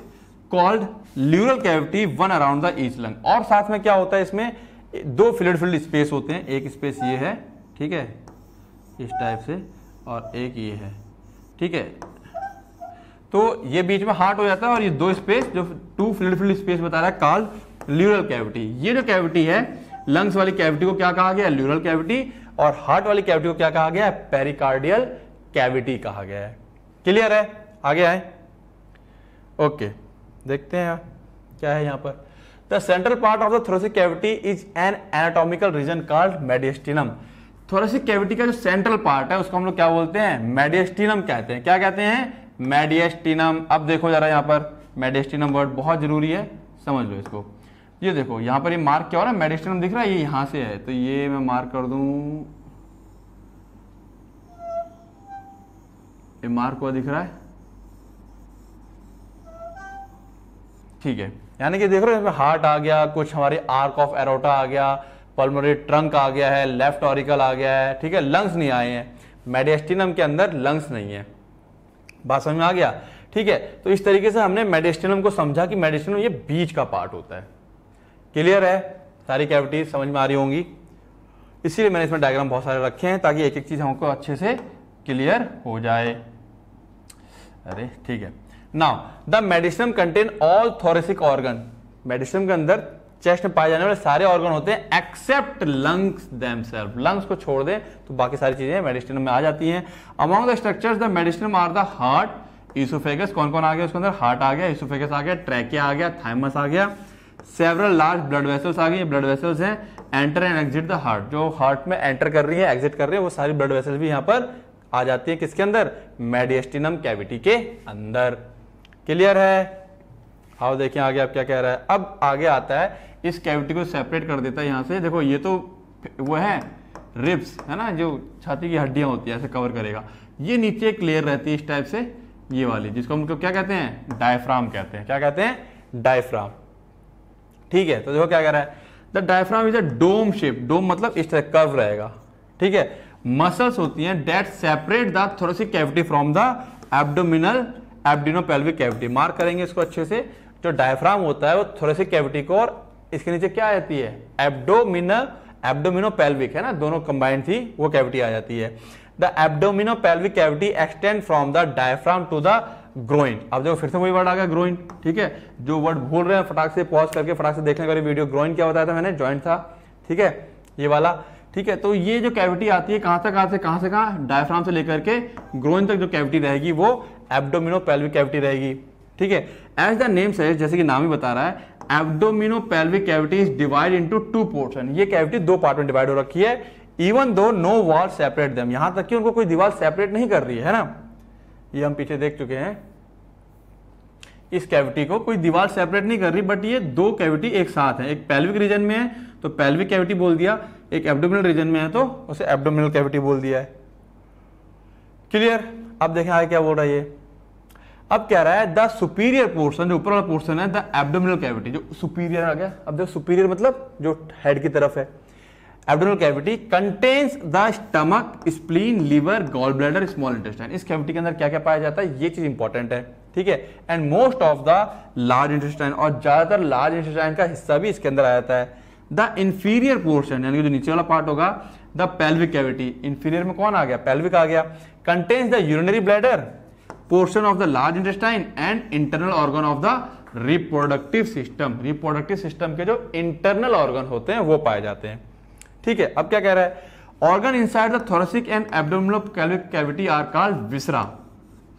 called pleural cavity one around the each lung और साथ में क्या होता है इसमें दो फिलड फिल्ड स्पेस होते हैं एक स्पेस ये है ठीक है इस टाइप से और एक ये है ठीक है तो ये बीच में हार्ट हो जाता है और ये दो स्पेस जो टू फिल्ड फिल्ड स्पेस बता रहा है कॉल ल्यूरल कैविटी ये जो कैविटी है लंग्स वाली कैविटी को क्या कहा गया ल्यूरल कैविटी और हार्ट वाली कैविटी को क्या कहा गया पेरिकार्डियल कैविटी कहा गया है क्लियर है आगे आए ओके देखते हैं क्या है यहां पर the central part of the thoracic cavity is an anatomical region called mediastinum thoracic cavity का जो सेंट्रल पार्ट है उसको हम लोग क्या बोलते हैं मेडियस्टिनम कहते हैं क्या कहते हैं मेडियस्टिनम अब देखो जरा यहाँ पर मेडियस्टिनम वर्ड बहुत जरूरी है समझ लो इसको ये देखो यहाँ पर ये मार्क क्या हो रहा है मेडिस्टिनम दिख रहा है ये यहाँ से है तो ये मैं मार्क कर दू ये मार्क हुआ दिख रहा है ठीक है यानी कि देख रहे हो इसमें हार्ट आ गया कुछ हमारे आर्क ऑफ एरोटा आ गया पल्मोनरी ट्रंक आ गया है लेफ्ट ऑरिकल आ गया है ठीक है लंग्स नहीं आए हैं मेडिस्टिनम के अंदर लंग्स नहीं है बात समझ में आ गया ठीक है तो इस तरीके से हमने मेडिस्टिनम को समझा कि मेडिस्टिनम ये बीच का पार्ट होता है क्लियर है सारी कैविटी समझ में आ रही होंगी इसीलिए मैंने इसमें डायग्राम बहुत सारे रखे हैं ताकि एक एक चीज़ हमको अच्छे से क्लियर हो जाए अरे ठीक है now the mediastinum contain all thoracic organ mediastinum के अंदर चेस्ट में पाए जाने वाले सारे ऑर्गन होते हैं एक्सेप्ट लंग्स दैम लंग्स को छोड़ दें तो बाकी सारी चीजें मेडिसिनम में आ जाती हैं among the structure the mediastinum are the heart oesophagus कौन कौन आ गया उसके अंदर हार्ट आ गया इसोफेगस आ गया ट्रैकिया आ गया थाइमस आ गया सेवरल लार्ज ब्लड वेसल्स आ गए ब्लड वेसल्स हैं enter and exit the heart जो हार्ट में एंटर कर रही है एग्जिट कर रही है वो सारी ब्लड वेसल्स भी यहाँ पर आ जाती है किसके अंदर मेडिस्टिनम कैविटी के अंदर क्लियर है आओ देखिए आगे आप क्या कह रहा है अब आगे आता है इस कैविटी को सेपरेट कर देता है यहां से देखो ये तो वो है रिब्स है ना जो छाती की हड्डियां होती है ऐसे कवर करेगा ये नीचे एक लेयर रहती है इस टाइप से ये वाली जिसको हम क्या कहते हैं डायफ्राम कहते हैं क्या कहते हैं डायफ्राम ठीक है तो देखो क्या कह रहा है the diaphragm is a dome shape dome मतलब इस तरह कर्व रहेगा ठीक है मसल्स होती हैं that separate the thoracic cavity from the abdominal abdomino pelvic cavity mark करेंगे इसको अच्छे से जो डायफ्राम होता है वो थोड़े से कैविटी को और इसके नीचे क्या आती है एब्डोमिनो एबडोमिनो पेल्विक है ना दोनों कंबाइंड थी वो कैविटी आ जाती है the abdomino pelvic cavity extend from the diaphragm to the groin अब देखो फिर से वही वर्ड आ गया ग्रोइन ठीक है जो वर्ड भूल रहे हैं फटाक से पॉज करके फटाक से देखने वाली वीडियो ग्रोइन क्या बताया था मैंने ज्वाइंट था ठीक है ये वाला ठीक है तो ये जो कैविटी आती है कहां से कहां से कहां से कहां डायफ्राम से लेकर के ग्रोइन तक जो कैविटी रहेगी वो एब्डोमिनो पेल्विक कैविटी रहेगी ठीक है एज द नेम से जैसे कि नाम ही बता रहा है abdomino pelvic cavity is divide into two portion ये कैविटी दो पार्ट में डिवाइड हो रखी है even though no wall separate them यहां तक कि उनको कोई दीवार सेपरेट नहीं कर रही है ना ये हम पीछे देख चुके हैं इस कैविटी को कोई दीवार सेपरेट नहीं कर रही बट ये दो कैविटी एक साथ है एक पेल्विक रीजन में है तो पेल्विक कैविटी बोल दिया एक एब्डोमिनल रीजन में है तो उसे एब्डोमिनल कैविटी बोल दिया है क्लियर अब देखें आगे क्या बोल रहा है ये अब कह रहा है द सुपीरियर पोर्सन जो ऊपर वाला पोर्सन है द एबडोमिनल कैविटी जो सुपीरियर आ गया अब देखो सुपीरियर मतलब जो हेड की तरफ है abdominal cavity contains the stomach spleen liver gall bladder small intestine इस कैविटी के अंदर क्या क्या पाया जाता है ये चीज इंपॉर्टेंट है ठीक है and most of the large intestine और ज्यादातर लार्ज इंटेस्टाइन का हिस्सा भी इसके अंदर आ जाता है द इंफीरियर पोर्शन यानी जो नीचे वाला पार्ट होगा द पेल्विक कैविटी इंफीरियर में कौन आ गया पेल्विक आ गया contains the urinary bladder portion of the large intestine and internal organ of the reproductive system reproductive system के जो इंटरनल ऑर्गन होते हैं वो पाए जाते हैं ठीक है अब क्या कह रहा है organ inside the thoracic and abdominal cavity are called viscera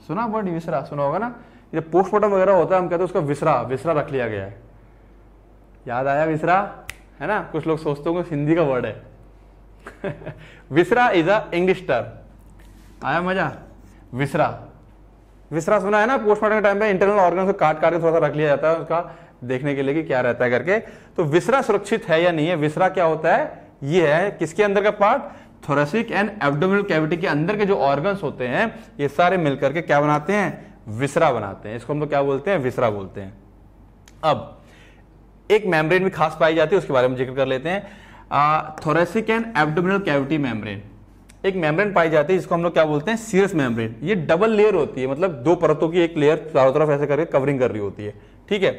सुना वर्ड विसरा सुना होगा ना ये पोस्टमार्टम वगैरह होता है हम कहते हैं उसका विसरा विसरा रख लिया गया है याद आया विसरा है ना कुछ लोग सोचते होंगे हिंदी का वर्ड है viscera is a English term आया मजा विसरा विश्रा सुना है ना पोस्टमार्टम के टाइम पे इंटरनल ऑर्गन को काट काट के थोड़ा सा रख लिया जाता है उसका देखने के लिए कि क्या रहता है करके तो विसरा सुरक्षित है या नहीं है विश्रा क्या होता है ये है किसके अंदर का part thoracic and abdominal cavity के अंदर के जो ऑर्गन होते हैं ये सारे मिलकर के क्या बनाते हैं विसरा बनाते हैं इसको हम लोग क्या बोलते हैं विसरा बोलते हैं अब एक मेम्ब्रेन भी खास पाई जाती है उसके बारे में जिक्र कर लेते हैं thoracic and abdominal cavity membrane एक मेम्ब्रेन पाई जाती है जिसको हम लोग क्या बोलते हैं सीरस मेम्ब्रेन ये डबल लेयर होती है मतलब दो परतों की एक लेयर चारों तरफ ऐसे करके कवरिंग कर रही होती है ठीक है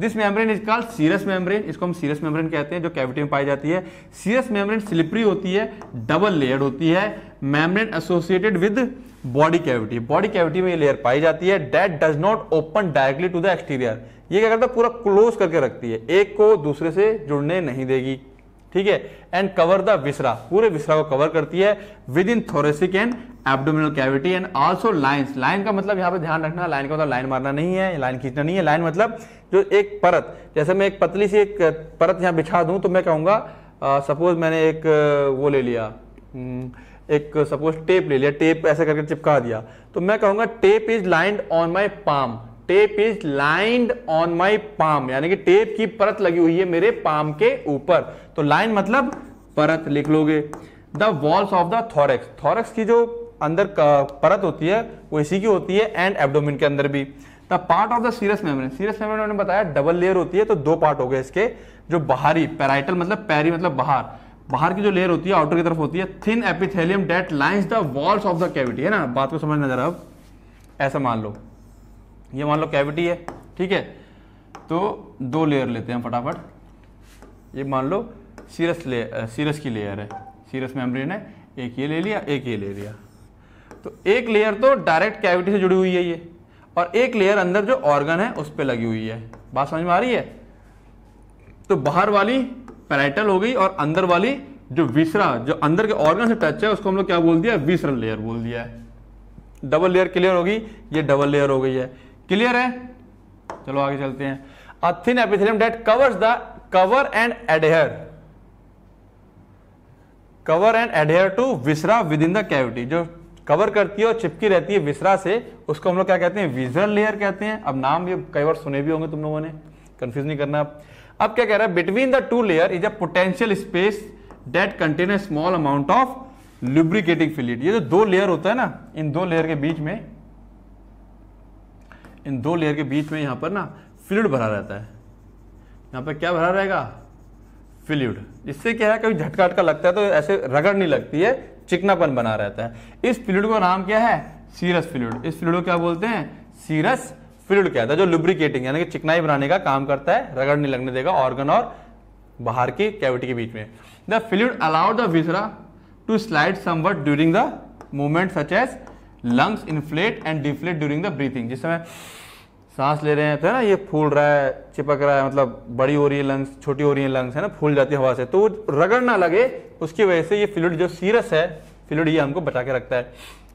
this membrane is called serous membrane इसको हम सीरस मेम्ब्रेन कहते हैं जो कैविटी में पाई जाती है सीरस मेम्ब्रेन स्लिपरी होती है डबल लेयर होती है membrane associated with body cavity body cavity में ये लेयर पाई जाती है that does not open directly to the exterior ये क्या करता है पूरा क्लोज करके रखती है एक को दूसरे से जुड़ने नहीं देगी ठीक है एंड कवर द विसरा पूरे विसरा को कवर करती है within thoracic and abdominal cavity and also line line का मतलब यहां पे ध्यान रखना लाइन का मतलब लाइन मारना नहीं है लाइन खींचना नहीं है लाइन मतलब जो एक परत जैसे मैं एक पतली सी एक परत यहां बिछा दूं तो मैं कहूंगा सपोज मैंने एक वो ले लिया एक सपोज टेप ले लिया टेप ऐसा करके चिपका दिया तो मैं कहूंगा tape is lined on my palm tape is lined on my palm यानी कि टेप की परत लगी हुई है मेरे पाम के ऊपर तो लाइन मतलब परत लिख लोगे the walls of the thorax thorax की जो अंदर परत होती है वो इसी की होती है एंड एबडोमिन के अंदर भी the part of the serious memory serious memory मैंने बताया डबल लेयर होती है तो दो पार्ट हो गए इसके जो बाहरी पैराइटल मतलब पैरी मतलब बाहर बाहर की जो लेयर होती है आउटर की तरफ होती है thin epithelium that lines the walls of the cavity है ना बात को समझना जरा अब ऐसा मान लो ये मान लो कैविटी है ठीक है तो दो लेयर लेते हैं फटाफट ये मान लो सीरस ले सीरस की लेयर है सीरस मेम्ब्रेन है एक ये ले लिया एक ये ले लिया तो एक लेयर तो डायरेक्ट कैविटी से जुड़ी हुई है ये और एक लेयर अंदर जो ऑर्गन है उस पर लगी हुई है बात समझ में आ रही है तो बाहर वाली पैराइटल हो गई और अंदर वाली जो विसरा जो अंदर के ऑर्गन से टच है उसको हम लोग क्या बोल दिया विसरल लेयर बोल दिया है डबल लेयर क्लियर होगी ये डबल लेयर हो गई है क्लियर है चलो आगे चलते हैं a thin epithelium that covers the cover and adhere cover and adhere to viscera within the cavity जो कवर करती है और चिपकी रहती है विसरा से उसको हम लोग क्या कहते हैं विजरल लेयर कहते हैं अब नाम ये कई बार सुने भी होंगे तुम लोगों ने कंफ्यूज नहीं करना अब क्या कह रहा है between the two layer is a potential space that contain a small amount of lubricating fluid ये जो दो लेयर होता है ना इन दो लेयर के बीच में इन दो लेयर के बीच में यहां पर ना फ्लूड भरा रहता है यहां पर क्या भरा रहेगा फ्लूड इससे क्या है कभी झटका झटका लगता है तो ऐसे रगड़ नहीं लगती है चिकनापन बना रहता है इस फ्लूड का नाम क्या है सीरस फ्लूड इस फ्लूड को क्या बोलते हैं सीरस फ्लूड कहता है जो लुब्रिकेटिंग यानी कि चिकनाई बनाने का काम करता है रगड़ नहीं लगने देगा ऑर्गन और बाहर की कैविटी के बीच में the fluid allowed the viscera to slide somewhat during the movement such as lungs inflate and deflate during the breathing जिस समय सांस ले रहे हैं तो है ना ये फूल रहा है चिपक रहा है मतलब बड़ी हो रही है लंग्स छोटी हो रही है लंग्स है ना फूल जाती है हवा से तो रगड़ ना लगे उसकी वजह से ये फ्लूड जो सीरस है फ्लूड ये हमको बचा के रखता है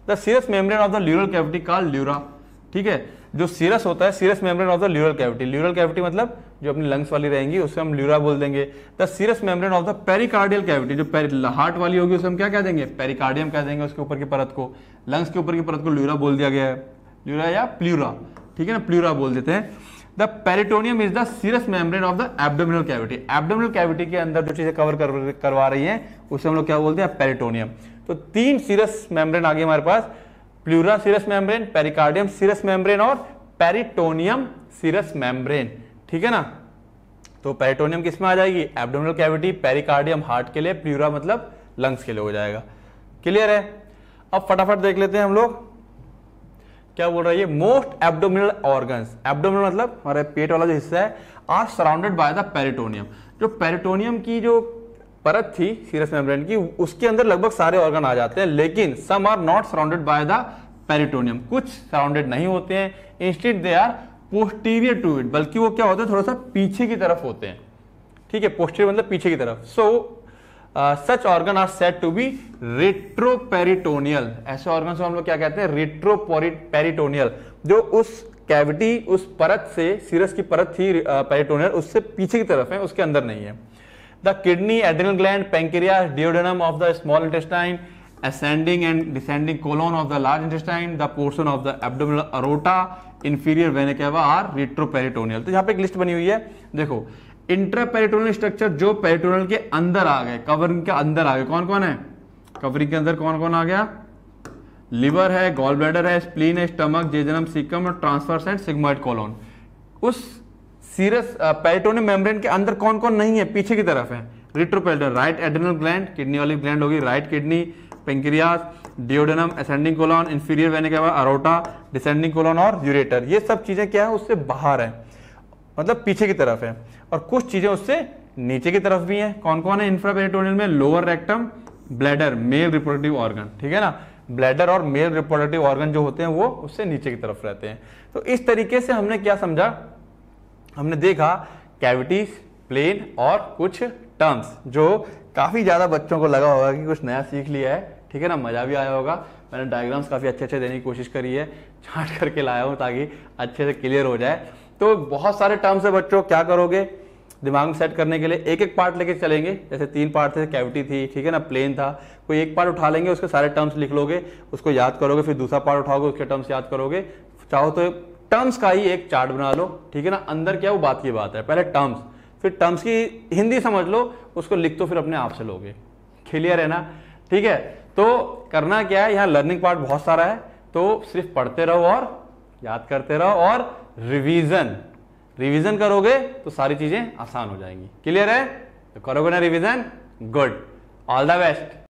the serous membrane of the pleural cavity call pleura ठीक है जो सीरस होता है serous membrane of the pleural cavity pleural cavity मतलब जो अपनी लंग्स वाली रहेंगी उसे हम ल्यूरा बोल देंगे the serous membrane of the pericardial cavity जो हार्ट वाली होगी उसे हम क्या कह देंगे पेरिकार्डियम कह देंगे उसके ऊपर की परत को लंग्स के ऊपर की परत को ल्यूरा बोल दिया गया है ल्यूरा या प्ल्यूरा ठीक है ना प्ल्यूरा बोल देते हैं the peritoneum is the serous membrane of the abdominal cavity abdominal cavity के अंदर जो चीजें कवर कर, करवा रही हैं उसे हम लोग क्या बोलते हैं पेरिटोनियम तो तीन सीरस मेम्ब्रेन आ गए हमारे पास pleura serous membrane pericardium serous membrane और पेरिटोनियम सीरस मेम्ब्रेन ठीक है ना तो पेरिटोनियम किस में आ जाएगी एब्डोमिनल कैविटी पेरिकार्डियम हार्ट के लिए प्ल्यूरा मतलब लंग्स के लिए हो जाएगा क्लियर है अब फटाफट देख लेते हैं हम लोग क्या बोल रहा है ये मोस्ट एब्डोमिनल ऑर्गन्स एब्डोमिनल मतलब हमारे पेट वाला जो हिस्सा है are surrounded by the peritoneum जो पेरिटोनियम की जो परत थी सीरस मेम्ब्रेन की उसके अंदर लगभग सारे ऑर्गन आ जाते हैं लेकिन some are not surrounded by the peritoneum कुछ सराउंडेड नहीं होते हैं instead they are posterior to it बल्कि वो क्या होते हैं थोड़ा सा पीछे की तरफ होते हैं ठीक है पोस्टीरियर मतलब पीछे की तरफ so such organ are said to be retroperitoneal ऐसे ऑर्गन को हम लोग क्या कहते हैं रेट्रोपोरिटेरिटोनियल जो उस कैविटी उस परत से सीरस की परत थी पेरिटोनियल uh, उससे पीछे की तरफ है उसके अंदर नहीं है the kidney adrenal gland pancreas duodenum of the small intestine ascending and descending colon of the large intestine the portion of the abdominal aorta inferior vena cava are retroperitoneal तो यहाँ पे एक लिस्ट बनी हुई है देखो इंट्रा पेरिटोनल स्ट्रक्चर जो पेरिटोनल के अंदर आ गए कवरिंग के अंदर आ गए कौन कौन है कवरिंग के अंदर कौन कौन आ गया लिवर है गॉल ब्लैडर है स्प्लीन है स्टमक जेजनम सिकम और ट्रांसफर्स एंड सिग्मोइड कोलोन उस सीरस पेरिटोनियम मेम्ब्रेन के अंदर कौन कौन नहीं है पीछे की तरफ है रिट्रोपेल्डर राइट एडनल ग्लैंड किडनी वाली ग्लैंड होगी right kidney pancreas duodenum ascending colon inferior vena के बाद अरोटा डिसेंडिंग कोलॉन और यूरेटर ये सब चीजें क्या है उससे बाहर है मतलब पीछे की तरफ है और कुछ चीज़ें उससे नीचे की तरफ भी हैं कौन कौन है इंफ्रापेरिटोनियल में lower rectum bladder male reproductive organ ठीक है ना ब्लैडर और मेल रिप्रोडक्टिव ऑर्गन जो होते हैं वो उससे नीचे की तरफ रहते हैं तो इस तरीके से हमने क्या समझा हमने देखा कैविटीज प्लेन और कुछ टर्म्स जो काफ़ी ज़्यादा बच्चों को लगा होगा कि कुछ नया सीख लिया है ठीक है ना मज़ा भी आया होगा मैंने डायग्राम्स काफ़ी अच्छे अच्छे देने की कोशिश करी है छाँट करके लाया हूँ ताकि अच्छे से क्लियर हो जाए तो बहुत सारे टर्म्स है बच्चों क्या करोगे दिमाग में सेट करने के लिए एक एक पार्ट लेके चलेंगे जैसे तीन पार्ट थे कैविटी थी ठीक है ना प्लेन था कोई एक पार्ट उठा लेंगे उसके सारे टर्म्स लिख लोगे उसको याद करोगे फिर दूसरा पार्ट उठाओगे उसके टर्म्स याद करोगे चाहो तो टर्म्स का ही एक चार्ट बना लो ठीक है ना अंदर क्या वो बात की बात है पहले टर्म्स फिर टर्म्स की हिंदी समझ लो उसको लिख तो फिर अपने आप से लोगे क्लियर है ना ठीक है तो करना क्या है यहाँ लर्निंग पार्ट बहुत सारा है तो सिर्फ पढ़ते रहो और याद करते रहो और रिवीजन रिवीजन करोगे तो सारी चीजें आसान हो जाएंगी क्लियर है तो करोगे ना revision good all the best